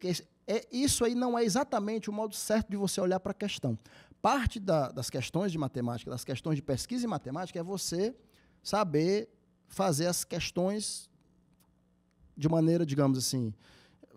é, isso aí não é exatamente o modo certo de você olhar para a questão. Parte da, das questões de matemática, das questões de pesquisa em matemática, é você saber fazer as questões de maneira, digamos assim,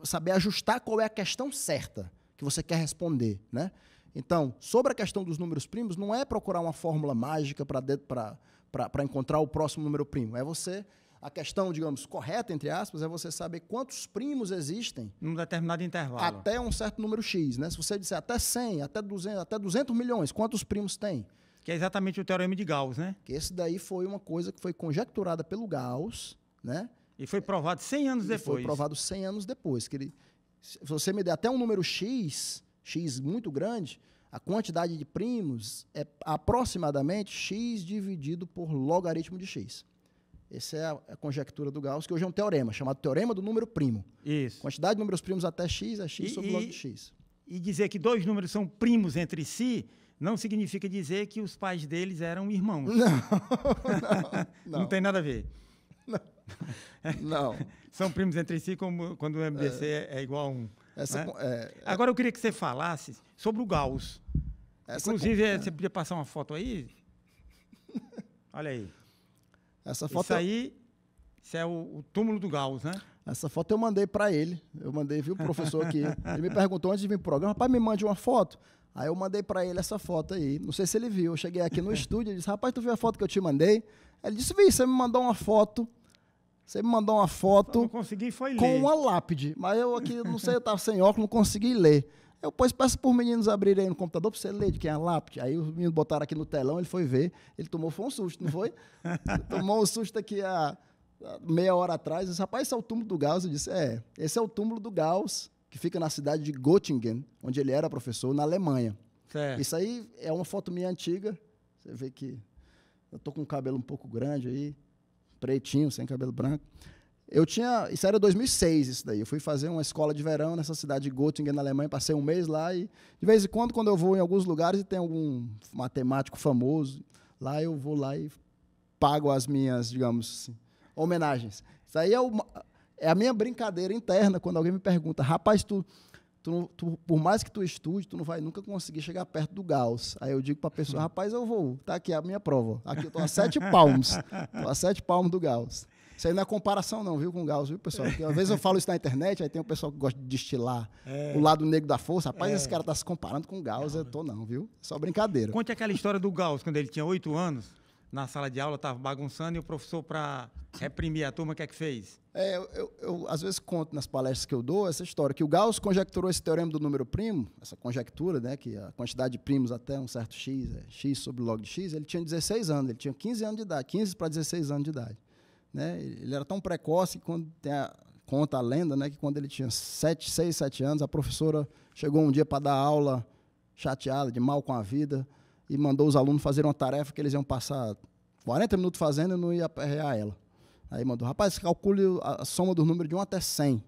saber ajustar qual é a questão certa que você quer responder, né? Então, sobre a questão dos números primos, não é procurar uma fórmula mágica para encontrar o próximo número primo. É você a questão, digamos, correta, entre aspas, é você saber quantos primos existem. Num determinado intervalo. Até um certo número X, né? Se você disser até 100, até 200, até 200 milhões, quantos primos tem? Que é exatamente o teorema de Gauss, né? Que esse daí foi uma coisa que foi conjecturada pelo Gauss, né? E foi provado 100 anos e depois. Foi provado 100 anos depois. Que ele, se você me der até um número X, X muito grande, a quantidade de primos é aproximadamente X dividido por logaritmo de X. Essa é a, é a conjectura do Gauss, que hoje é um teorema, chamado teorema do número primo. Isso. Quantidade de números primos até X é X e, sobre log de X. E dizer que dois números são primos entre si não significa dizer que os pais deles eram irmãos. Não, não, não. não tem nada a ver. Não. São primos entre si, como quando o MDC é, é igual a um. Essa, né? É, é, Agora eu queria que você falasse sobre o Gauss. Inclusive, com... É, você podia passar uma foto aí? Olha aí. Essa foto. Isso aí, isso é o, o túmulo do Gauss, né? Essa foto eu mandei para ele. Eu mandei, viu, o professor aqui. Ele me perguntou antes de vir pro programa, rapaz, me mande uma foto. Aí eu mandei para ele essa foto aí. Não sei se ele viu. Eu cheguei aqui no estúdio, e disse: "Rapaz, tu viu a foto que eu te mandei?" Ele disse: "Vi, você me mandou uma foto você me mandou uma foto consegui, com ler. uma lápide, mas eu aqui, não sei, eu estava sem óculos, não consegui ler. Eu, pois, peço por meninos abrirem aí no computador para você ler de quem é a lápide. Aí os meninos botaram aqui no telão, ele foi ver. Ele tomou, foi um susto, não foi? tomou um susto aqui a, meia hora atrás. Disse, rapaz, esse é o túmulo do Gauss. Eu disse, é, esse é o túmulo do Gauss, que fica na cidade de Göttingen, onde ele era professor, na Alemanha. Certo. Isso aí é uma foto minha antiga. Você vê que eu tô com o cabelo um pouco grande aí pretinho, sem cabelo branco. Eu tinha, isso era 2006 isso daí. Eu fui fazer uma escola de verão nessa cidade de Göttingen, na Alemanha, passei um mês lá e de vez em quando quando eu vou em alguns lugares e tem algum matemático famoso, lá eu vou lá e pago as minhas, digamos assim, homenagens. Isso aí é, uma, é a minha brincadeira interna quando alguém me pergunta: "Rapaz, tu tu, tu, por mais que tu estude, tu não vai nunca conseguir chegar perto do Gauss. Aí eu digo para a pessoa, rapaz, eu vou, tá aqui a minha prova. Aqui eu estou a sete palmos, estou a sete palmos do Gauss. Isso aí não é comparação, não, viu, com o Gauss, viu, pessoal? Porque às vezes eu falo isso na internet, aí tem um pessoal que gosta de destilar é. o lado negro da força. Rapaz, é. esse cara tá se comparando com o Gauss, não, eu tô não, viu? É só brincadeira. Conte aquela história do Gauss, quando ele tinha oito anos, na sala de aula, estava bagunçando e o professor, para reprimir a turma, o que é que fez? É, eu, eu, às vezes conto nas palestras que eu dou essa história, que o Gauss conjecturou esse teorema do número primo, essa conjectura, né, que a quantidade de primos até um certo x, é, x sobre log de x, ele tinha 16 anos, ele tinha 15 anos de idade, 15 para 16 anos de idade. Né? Ele era tão precoce que quando tem a, conta a lenda, né, que quando ele tinha 7, 6, 7 anos, a professora chegou um dia para dar aula chateada, de mal com a vida, e mandou os alunos fazer uma tarefa que eles iam passar 40 minutos fazendo e não ia aperrear ela. Aí mandou, rapaz, calcule a soma do número de 1 até 100.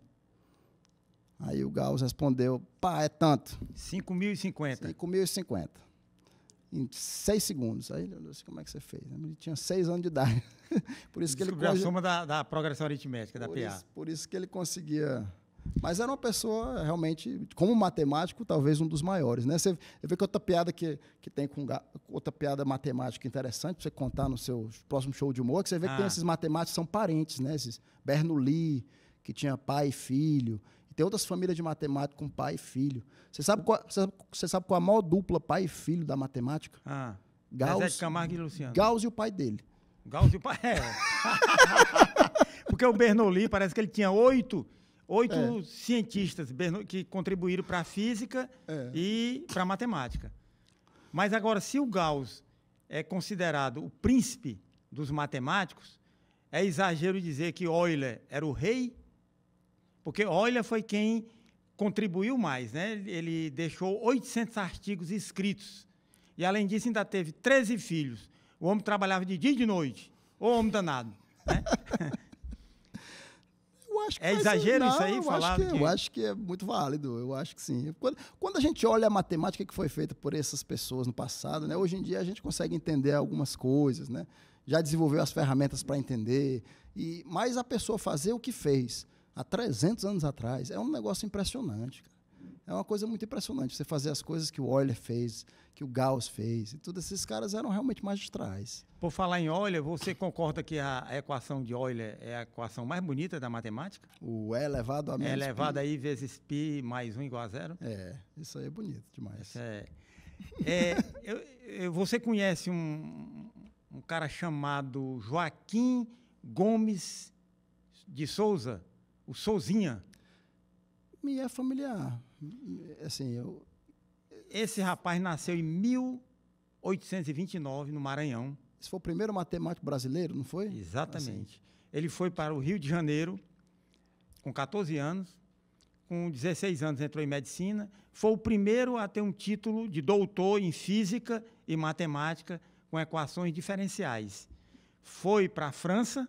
Aí o Gauss respondeu, pá, é tanto. 5.050. 5.050. Em seis segundos. Aí ele olhou assim, como é que você fez? Ele tinha seis anos de idade. por isso Descobriu que ele... a soma da, da progressão aritmética, da por PA. Isso, por isso que ele conseguia mas era uma pessoa realmente, como matemático, talvez um dos maiores. Né? Você vê que outra piada que, que tem com outra piada matemática interessante para você contar no seu próximo show de humor, é que você vê ah. que tem ah. esses matemáticos são parentes, né? Esses Bernoulli, que tinha pai e filho. E tem outras famílias de matemáticos com pai e filho. Você sabe qual, você sabe qual é a maior dupla pai e filho da matemática? Ah. Gauss, Zé de Camargo e Luciano. Gauss e o pai dele. Gauss e o pai. É. Porque o Bernoulli parece que ele tinha oito oito é. cientistas que contribuíram para a física é. e para a matemática. Mas agora, se o Gauss é considerado o príncipe dos matemáticos, é exagero dizer que Euler era o rei, porque Euler foi quem contribuiu mais, né? Ele deixou 800 artigos escritos. E além disso, ainda teve 13 filhos. O homem trabalhava de dia e de noite. Ô homem danado. Né? acho que é exagero não, isso aí falar que, é, que, eu acho que é muito válido eu acho que sim quando, quando, a gente olha a matemática que foi feita por essas pessoas no passado né hoje em dia a gente consegue entender algumas coisas né já desenvolveu as ferramentas para entender e mas a pessoa fazer o que fez há 300 anos atrás é um negócio impressionante cara. É uma coisa muito impressionante você fazer as coisas que o Euler fez, que o Gauss fez, e todos esses caras eram realmente magistrais. Por falar em Euler, você concorda que a equação de Euler é a equação mais bonita da matemática? O E elevado a menos. É elevado pi. a I vezes π mais 1 igual a zero? É, isso aí é bonito demais. Isso é. é eu, eu, você conhece um, um cara chamado Joaquim Gomes de Souza, o Souzinha? Me é familiar. Assim, eu... Esse rapaz nasceu em 1829, no Maranhão. Esse foi o primeiro matemático brasileiro, não foi? Exatamente. Assim. Ele foi para o Rio de Janeiro com 14 anos. Com 16 anos entrou em medicina. Foi o primeiro a ter um título de doutor em física e matemática com equações diferenciais. Foi para a França,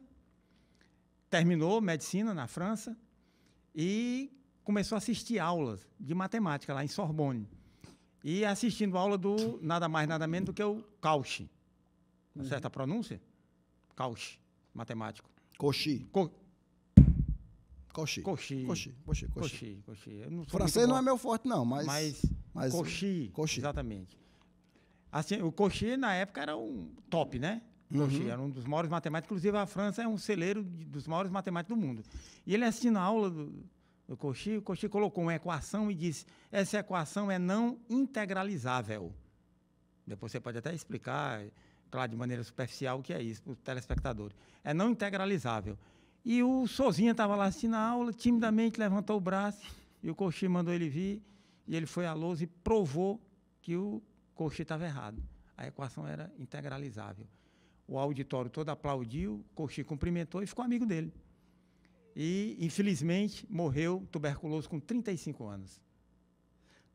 terminou medicina na França e começou a assistir aulas de matemática lá em Sorbonne. E assistindo aula do nada mais, nada menos do que o Cauchy. Uma uhum. certa pronúncia? Cauchy, matemático. Cauchy. Co Cauchy. Cauchy. Cauchy. Cauchy. Cauchy. Cauchy. Não Francês não é meu forte, não, mas. Mas. mas Cauchy, Cauchy. Exatamente. Assim, o Cauchy, na época, era um top, né? Uhum. Cauchy uhum. era um dos maiores matemáticos. Inclusive, a França é um celeiro de, dos maiores matemáticos do mundo. E ele assistindo a aula do, Cauchy, o Cauchy colocou uma equação e disse: essa equação é não integralizável. Depois você pode até explicar, claro, de maneira superficial, o que é isso para o telespectador. É não integralizável. E o Sozinha estava lá assistindo a aula, timidamente levantou o braço e o Cauchy mandou ele vir. E ele foi à lousa e provou que o Cauchy estava errado. A equação era integralizável. O auditório todo aplaudiu, Cauchy cumprimentou e ficou amigo dele e, infelizmente, morreu tuberculoso com 35 anos.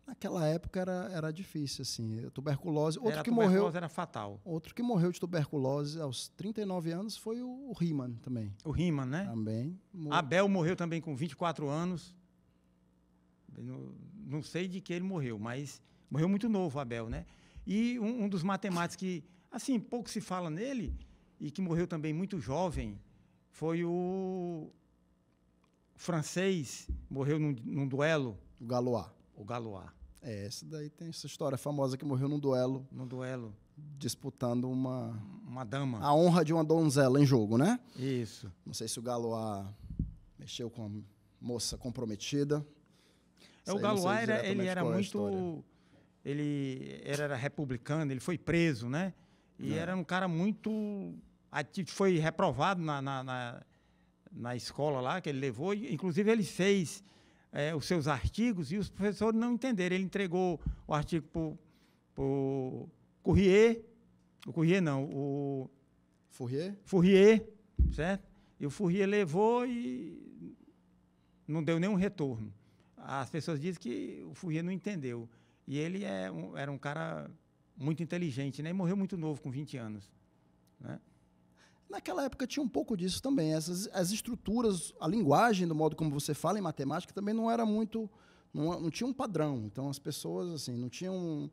Naquela época era, era difícil, assim. Eh, tuberculose. Outro era, que tuberculose morreu. era fatal. Outro que morreu de tuberculose aos 39 anos foi o, o Riemann também. O Riemann, né? Também. Mor... Abel morreu também com 24 anos. Não, não sei de que ele morreu, mas morreu muito novo, Abel, né? E um, um dos matemáticos que, assim, pouco se fala nele, e que morreu também muito jovem, foi o francês morreu num, num duelo. O Galois. O Galois. É, essa daí tem essa história famosa que morreu num duelo. Num duelo. Disputando uma. Uma dama. A honra de uma donzela em jogo, né? Isso. Não sei se o Galois mexeu com a moça comprometida. É, o Galois era, ele era é muito. Ele era republicano, ele foi preso, né? E Não. É. era um cara muito. Foi reprovado na, na, na na escola lá, que ele levou. Inclusive, ele fez é, os seus artigos e os professores não entenderam. Ele entregou o artigo para o Courrier, o Courrier não, o... Fourier? Fourier, certo? E o Fourier levou e não deu nenhum retorno. As pessoas dizem que o Fourier não entendeu. E ele é um, era um cara muito inteligente, né? E morreu muito novo, com 20 anos, né? Naquela época tinha um pouco disso também. Essas, as estruturas, a linguagem do modo como você fala em matemática também não era muito. Não, não tinha um padrão. Então as pessoas, assim, não tinham, um,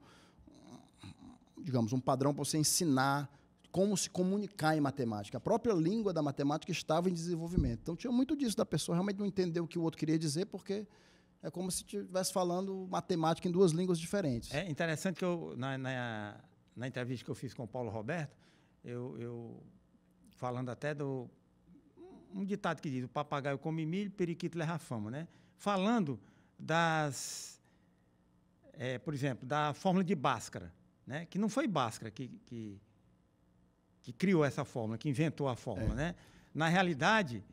digamos, um padrão para você ensinar como se comunicar em matemática. A própria língua da matemática estava em desenvolvimento. Então tinha muito disso da pessoa realmente não entender o que o outro queria dizer, porque é como se estivesse falando matemática em duas línguas diferentes. É interessante que eu, na, na, na entrevista que eu fiz com o Paulo Roberto, eu, eu falando até do. Um ditado que diz: o papagaio come milho, periquito leva fama, né? Falando das. É, por exemplo, da fórmula de Bhaskara, né? que não foi Bhaskara que, que, que criou essa fórmula, que inventou a fórmula. É. Né? Na realidade,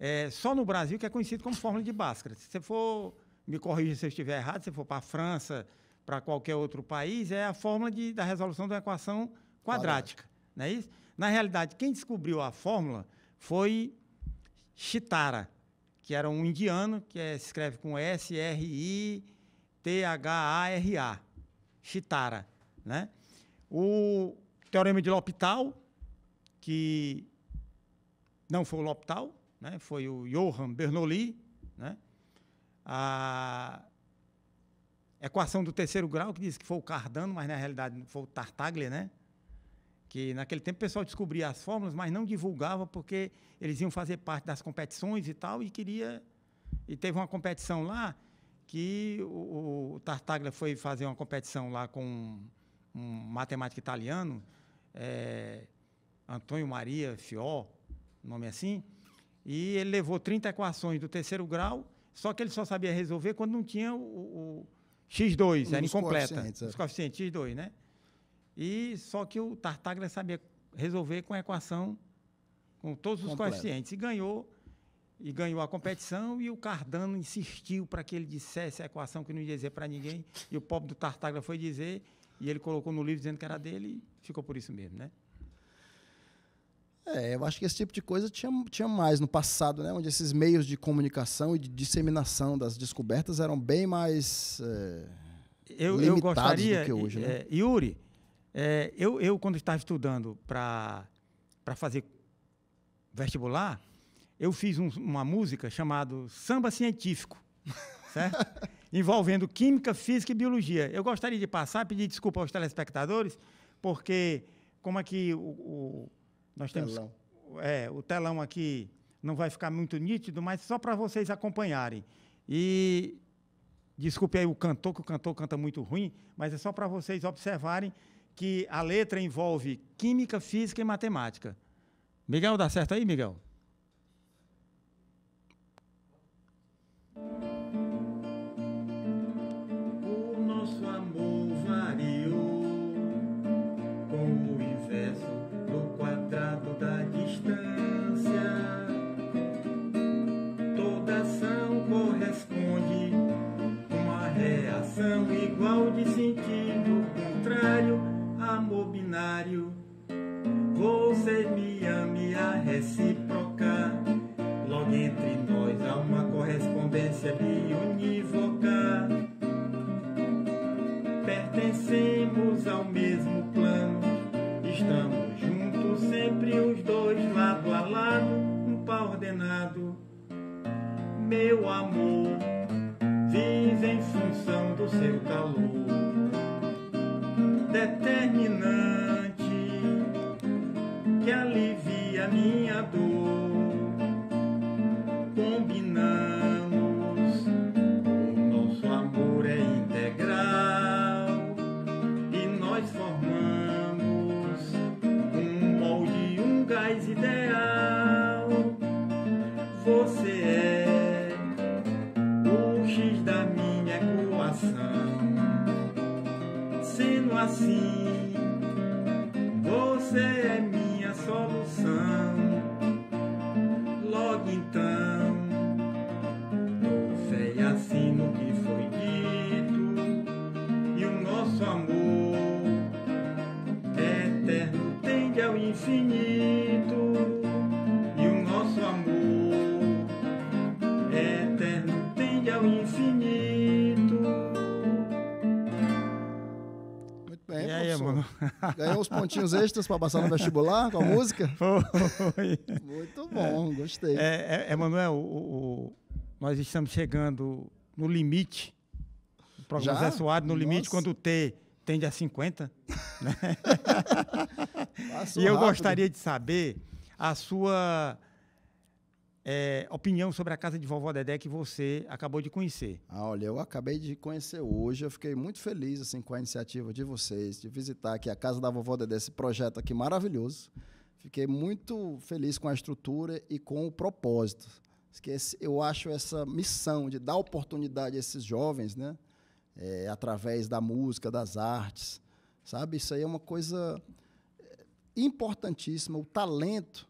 é só no Brasil que é conhecido como fórmula de Bhaskara. Se você for, me corrija se eu estiver errado, se você for para a França, para qualquer outro país, é a fórmula de, da resolução da equação quadrática. quadrática. Não é isso? Na realidade, quem descobriu a fórmula foi Chitara, que era um indiano que é, se escreve com S R I T H A R A. Chitara, né? O teorema de L'Hopital, que não foi o L'Hopital, né? Foi o Johann Bernoulli, né? A equação do terceiro grau que diz que foi o Cardano, mas na realidade foi o Tartaglia, né? que naquele tempo o pessoal descobria as fórmulas, mas não divulgava porque eles iam fazer parte das competições e tal, e queria. E teve uma competição lá que o, o Tartaglia foi fazer uma competição lá com um, um matemático italiano, é, Antônio Maria Fió, nome assim, e ele levou 30 equações do terceiro grau, só que ele só sabia resolver quando não tinha o, o X2, era incompleta. É. Os coeficientes X2, né? E só que o Tartaglia sabia resolver com a equação, com todos os coeficientes. E ganhou, e ganhou a competição, e o Cardano insistiu para que ele dissesse a equação que não ia dizer para ninguém. E o pobre do Tartaglia foi dizer, e ele colocou no livro dizendo que era dele, e ficou por isso mesmo, né? É, eu acho que esse tipo de coisa tinha, tinha mais no passado, né? Onde esses meios de comunicação e de disseminação das descobertas eram bem mais é, eu, limitados eu gostaria, do que hoje, né? É, Yuri, é, eu, eu, quando estava estudando para fazer vestibular, eu fiz um, uma música chamada Samba Científico, certo? envolvendo química, física e biologia. Eu gostaria de passar, pedir desculpa aos telespectadores, porque como aqui é o, o nós telão. temos é, o telão aqui não vai ficar muito nítido, mas só para vocês acompanharem. E desculpe aí o cantor, que o cantor canta muito ruim, mas é só para vocês observarem que a letra envolve química, física e matemática. Miguel, dá certo aí, Miguel? ordinário. Você me ame a reciprocar. Logo entre nós há uma correspondência biunívoca. Pertencemos ao mesmo plano. Estamos juntos, sempre os dois, lado a lado, um par ordenado. Meu amor vive em função do seu calor. pontinhos extras para passar no vestibular com a música? Foi. Muito bom, é, gostei. É, é, Emanuel, é, o, o, nós estamos chegando no limite. O programa Zé Soares, no Nossa. limite, quando o T tende a 50. Né? e eu rápido. gostaria de saber a sua é, opinião sobre a casa de vovó Dedé que você acabou de conhecer. Ah, olha, eu acabei de conhecer hoje, eu fiquei muito feliz assim com a iniciativa de vocês de visitar aqui a casa da vovó Dedé, esse projeto aqui maravilhoso. Fiquei muito feliz com a estrutura e com o propósito. Que eu acho essa missão de dar oportunidade a esses jovens, né? É, através da música, das artes, sabe? Isso aí é uma coisa é, importantíssima. O talento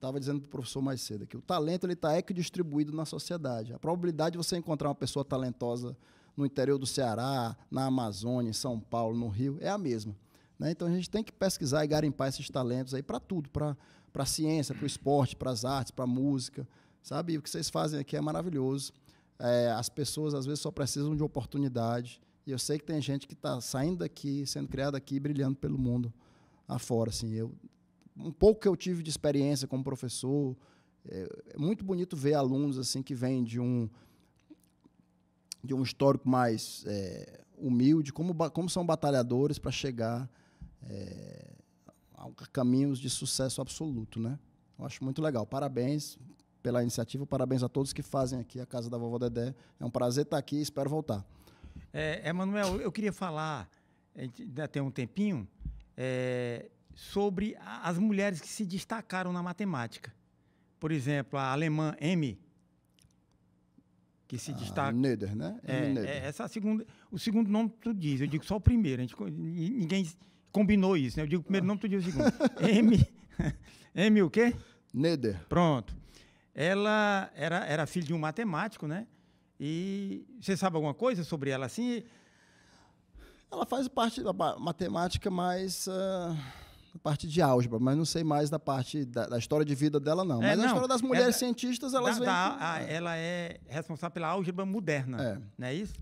estava dizendo para o professor mais cedo aqui, o talento ele está equidistribuído na sociedade. A probabilidade de você encontrar uma pessoa talentosa no interior do Ceará, na Amazônia, em São Paulo, no Rio, é a mesma. Né? Então a gente tem que pesquisar e garimpar esses talentos aí para tudo, para a ciência, para o esporte, para as artes, para a música, sabe? E o que vocês fazem aqui é maravilhoso. É, as pessoas às vezes só precisam de oportunidade. E eu sei que tem gente que está saindo daqui, sendo criada aqui, brilhando pelo mundo afora. Assim, eu um pouco que eu tive de experiência como professor, é, é, muito bonito ver alunos assim que vêm de um de um histórico mais é, humilde, como, como são batalhadores para chegar é, a caminhos de sucesso absoluto, né? Eu acho muito legal. Parabéns pela iniciativa, parabéns a todos que fazem aqui a Casa da Vovó Dedé. É um prazer estar aqui, espero voltar. É, Emanuel, eu queria falar, ainda tem um tempinho, é, sobre as mulheres que se destacaram na matemática. Por exemplo, a alemã M, que se ah, destaca. Neder, né? É, Neder. é, essa segunda, o segundo nome tu diz, eu digo só o primeiro, a gente, ninguém combinou isso, né? Eu digo o primeiro ah. nome, tu diz o segundo. M, M o quê? Neder. Pronto. Ela era, era filha de um matemático, né? E você sabe alguma coisa sobre ela assim? Ela faz parte da matemática mais. Uh ah, na parte de álgebra, mas não sei mais da parte da, da história de vida dela, não. É, mas não, a história das é mulheres é, cientistas, elas da, vêm. Da, a, é. Ela é responsável pela álgebra moderna, é. não é isso?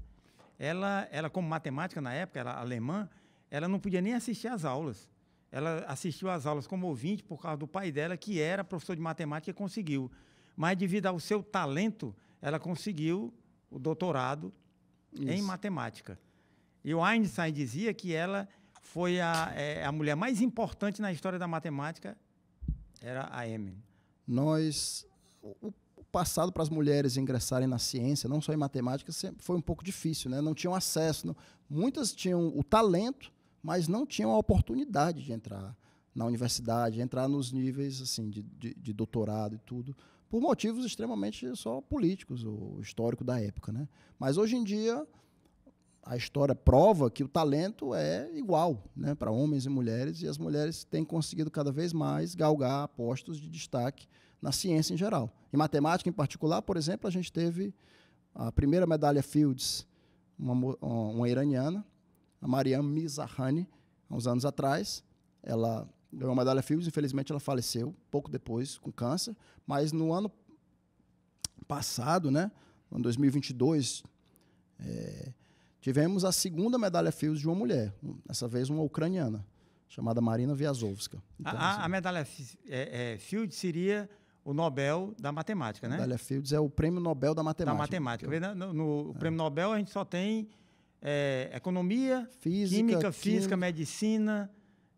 Ela, ela, como matemática na época, era alemã, ela não podia nem assistir às aulas. Ela assistiu às aulas como ouvinte por causa do pai dela, que era professor de matemática e conseguiu. Mas devido ao seu talento, ela conseguiu o doutorado isso. em matemática. E o Einstein dizia que ela foi a, é, a mulher mais importante na história da matemática, era a M Nós, o passado para as mulheres ingressarem na ciência, não só em matemática, sempre foi um pouco difícil, né? Não tinham acesso, não, muitas tinham o talento, mas não tinham a oportunidade de entrar na universidade, entrar nos níveis assim de, de, de doutorado e tudo, por motivos extremamente só políticos, o histórico da época, né? Mas hoje em dia a história prova que o talento é igual né, para homens e mulheres, e as mulheres têm conseguido cada vez mais galgar postos de destaque na ciência em geral. Em matemática, em particular, por exemplo, a gente teve a primeira medalha Fields, uma, uma iraniana, a Mariam Mizahani, há uns anos atrás. Ela ganhou a medalha Fields, infelizmente ela faleceu pouco depois, com câncer, mas no ano passado, né, em 2022, é, Tivemos a segunda medalha Fields de uma mulher, dessa vez uma ucraniana, chamada Marina Viazovska. Então, a, assim, a, medalha é, é, Fields seria o Nobel da Matemática, né? A medalha Fields é o Prêmio Nobel da Matemática. Da Matemática. Eu... No, no é. Prêmio Nobel a gente só tem é, Economia, física, Química, Física, Medicina,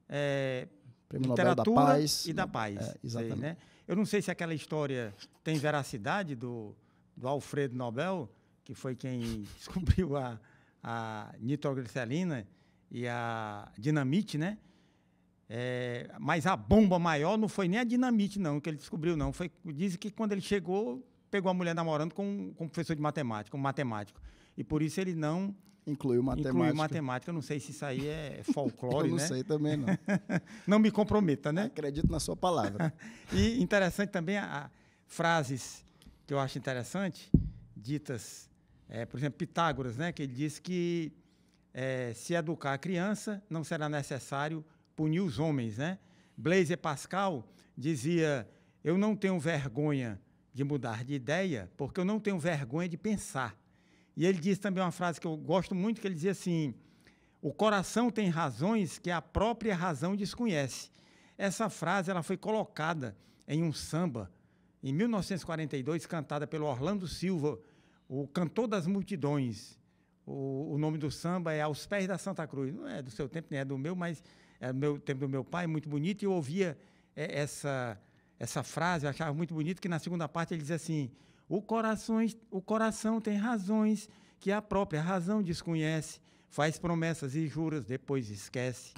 é, Prêmio Literatura Nobel da Paz. E da né? Paz. É, exatamente. Sei, né? Eu não sei se aquela história tem veracidade do, do Alfredo Nobel, que foi quem descobriu a a nitroglicerina e a dinamite, né? É, mas a bomba maior não foi nem a dinamite, não, que ele descobriu, não. Foi, dizem que quando ele chegou, pegou a mulher namorando com, com um professor de matemática, um matemático. E por isso ele não. Incluiu matemática. Incluiu matemática. Eu não sei se isso aí é folclore, Eu não né? sei também, não. não me comprometa, né? Acredito na sua palavra. e interessante também a, a frases que eu acho interessante, ditas é, por exemplo, Pitágoras, né, que ele diz que é, se educar a criança não será necessário punir os homens. Né? Blaise Pascal dizia: Eu não tenho vergonha de mudar de ideia, porque eu não tenho vergonha de pensar. E ele diz também uma frase que eu gosto muito, que ele dizia assim: O coração tem razões que a própria razão desconhece. Essa frase ela foi colocada em um samba em 1942, cantada pelo Orlando Silva, o cantor das multidões. O, o, nome do samba é Aos Pés da Santa Cruz. Não é do seu tempo, nem é do meu, mas é do meu tempo do meu pai, muito bonito. E eu ouvia é, essa, essa frase, eu achava muito bonito, que na segunda parte ele diz assim: o, o coração tem razões que a própria razão desconhece, faz promessas e juras, depois esquece.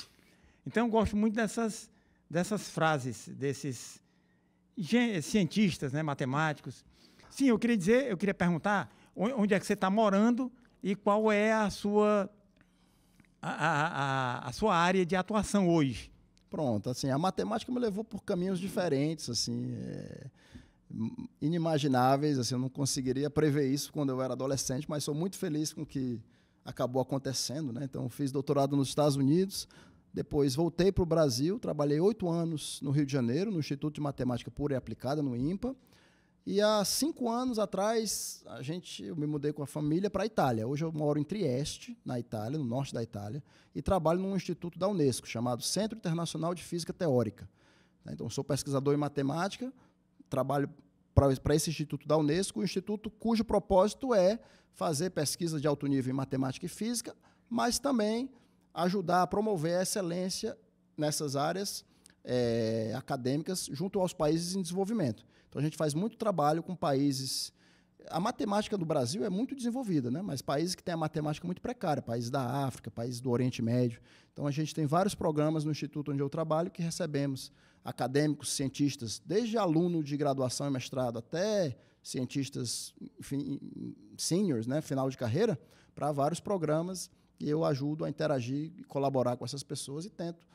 Então, eu gosto muito dessas, dessas frases, desses cientistas, né, matemáticos. Sim, eu queria dizer, eu queria perguntar onde é que você está morando e qual é a sua, a, a, a, sua área de atuação hoje. Pronto, assim, a matemática me levou por caminhos diferentes, assim, é, inimagináveis, assim, eu não conseguiria prever isso quando eu era adolescente, mas sou muito feliz com o que acabou acontecendo, né? Então, fiz doutorado nos Estados Unidos, depois voltei para o Brasil, trabalhei oito anos no Rio de Janeiro, no Instituto de Matemática Pura e Aplicada, no INPA, e há cinco anos atrás, a gente, eu me mudei com a família para a Itália. Hoje eu moro em Trieste, na Itália, no norte da Itália, e trabalho num instituto da Unesco, chamado Centro Internacional de Física Teórica. Então, sou pesquisador em matemática, trabalho para esse instituto da Unesco, um instituto cujo propósito é fazer pesquisa de alto nível em matemática e física, mas também ajudar a promover a excelência nessas áreas é, acadêmicas junto aos países em desenvolvimento. Então a gente faz muito trabalho com países. A matemática do Brasil é muito desenvolvida, né? mas países que têm a matemática muito precária, países da África, países do Oriente Médio. Então a gente tem vários programas no instituto onde eu trabalho que recebemos acadêmicos, cientistas, desde aluno de graduação e mestrado até cientistas seniors, né, final de carreira, para vários programas e eu ajudo a interagir e colaborar com essas pessoas e tento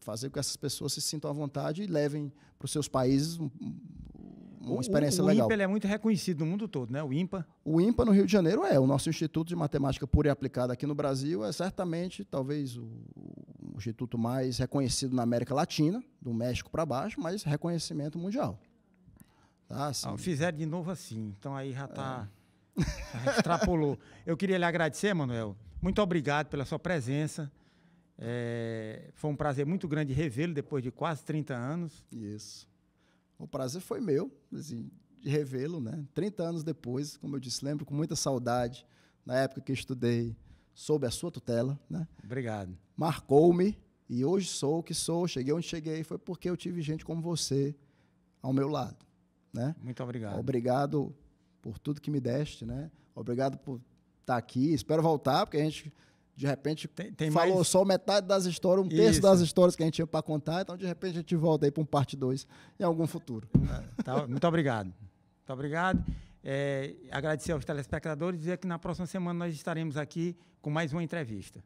fazer com que essas pessoas se sintam à vontade e levem para os seus países uma experiência o, legal. O IMPA é muito reconhecido no mundo todo, né? O IMPA. O IMPA no Rio de Janeiro é. O nosso Instituto de Matemática Pura e Aplicada aqui no Brasil é certamente, talvez, o, o instituto mais reconhecido na América Latina, do México para baixo, mas reconhecimento mundial. Tá, ah, assim. ah, fizeram de novo assim, então aí já está. É. extrapolou. Eu queria lhe agradecer, Manuel. Muito obrigado pela sua presença. É, foi um prazer muito grande revê-lo depois de quase 30 anos. Isso. O prazer foi meu, assim, de revê-lo, né? 30 anos depois, como eu disse, lembro com muita saudade, na época que estudei, sob a sua tutela, né? Obrigado. Marcou-me e hoje sou o que sou, cheguei onde cheguei, foi porque eu tive gente como você ao meu lado, né? Muito obrigado. Obrigado por tudo que me deste, né? Obrigado por estar tá aqui. Espero voltar, porque a gente de repente tem, tem falou mais... só metade das histórias, um terço das histórias que a gente tinha para contar, então de repente a gente volta aí para um parte 2 em algum futuro. É, tá, muito obrigado. Muito obrigado. É, agradecer aos telespectadores e dizer que na próxima semana nós estaremos aqui com mais uma entrevista.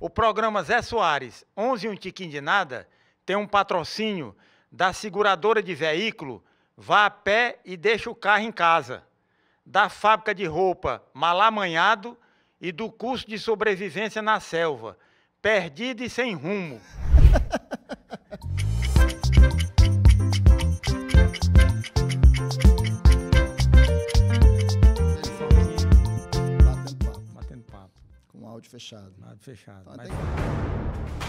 O programa Zé Soares, 11 um tiquinho de nada, tem um patrocínio da seguradora de veículo Vá a pé e deixa o carro em casa. Da fábrica de roupa Malamanhado, e do curso de sobrevivência na selva, perdido e sem rumo. Batendo papo. Batendo papo. Com áudio fechado. Áudio fechado. Então, Mas...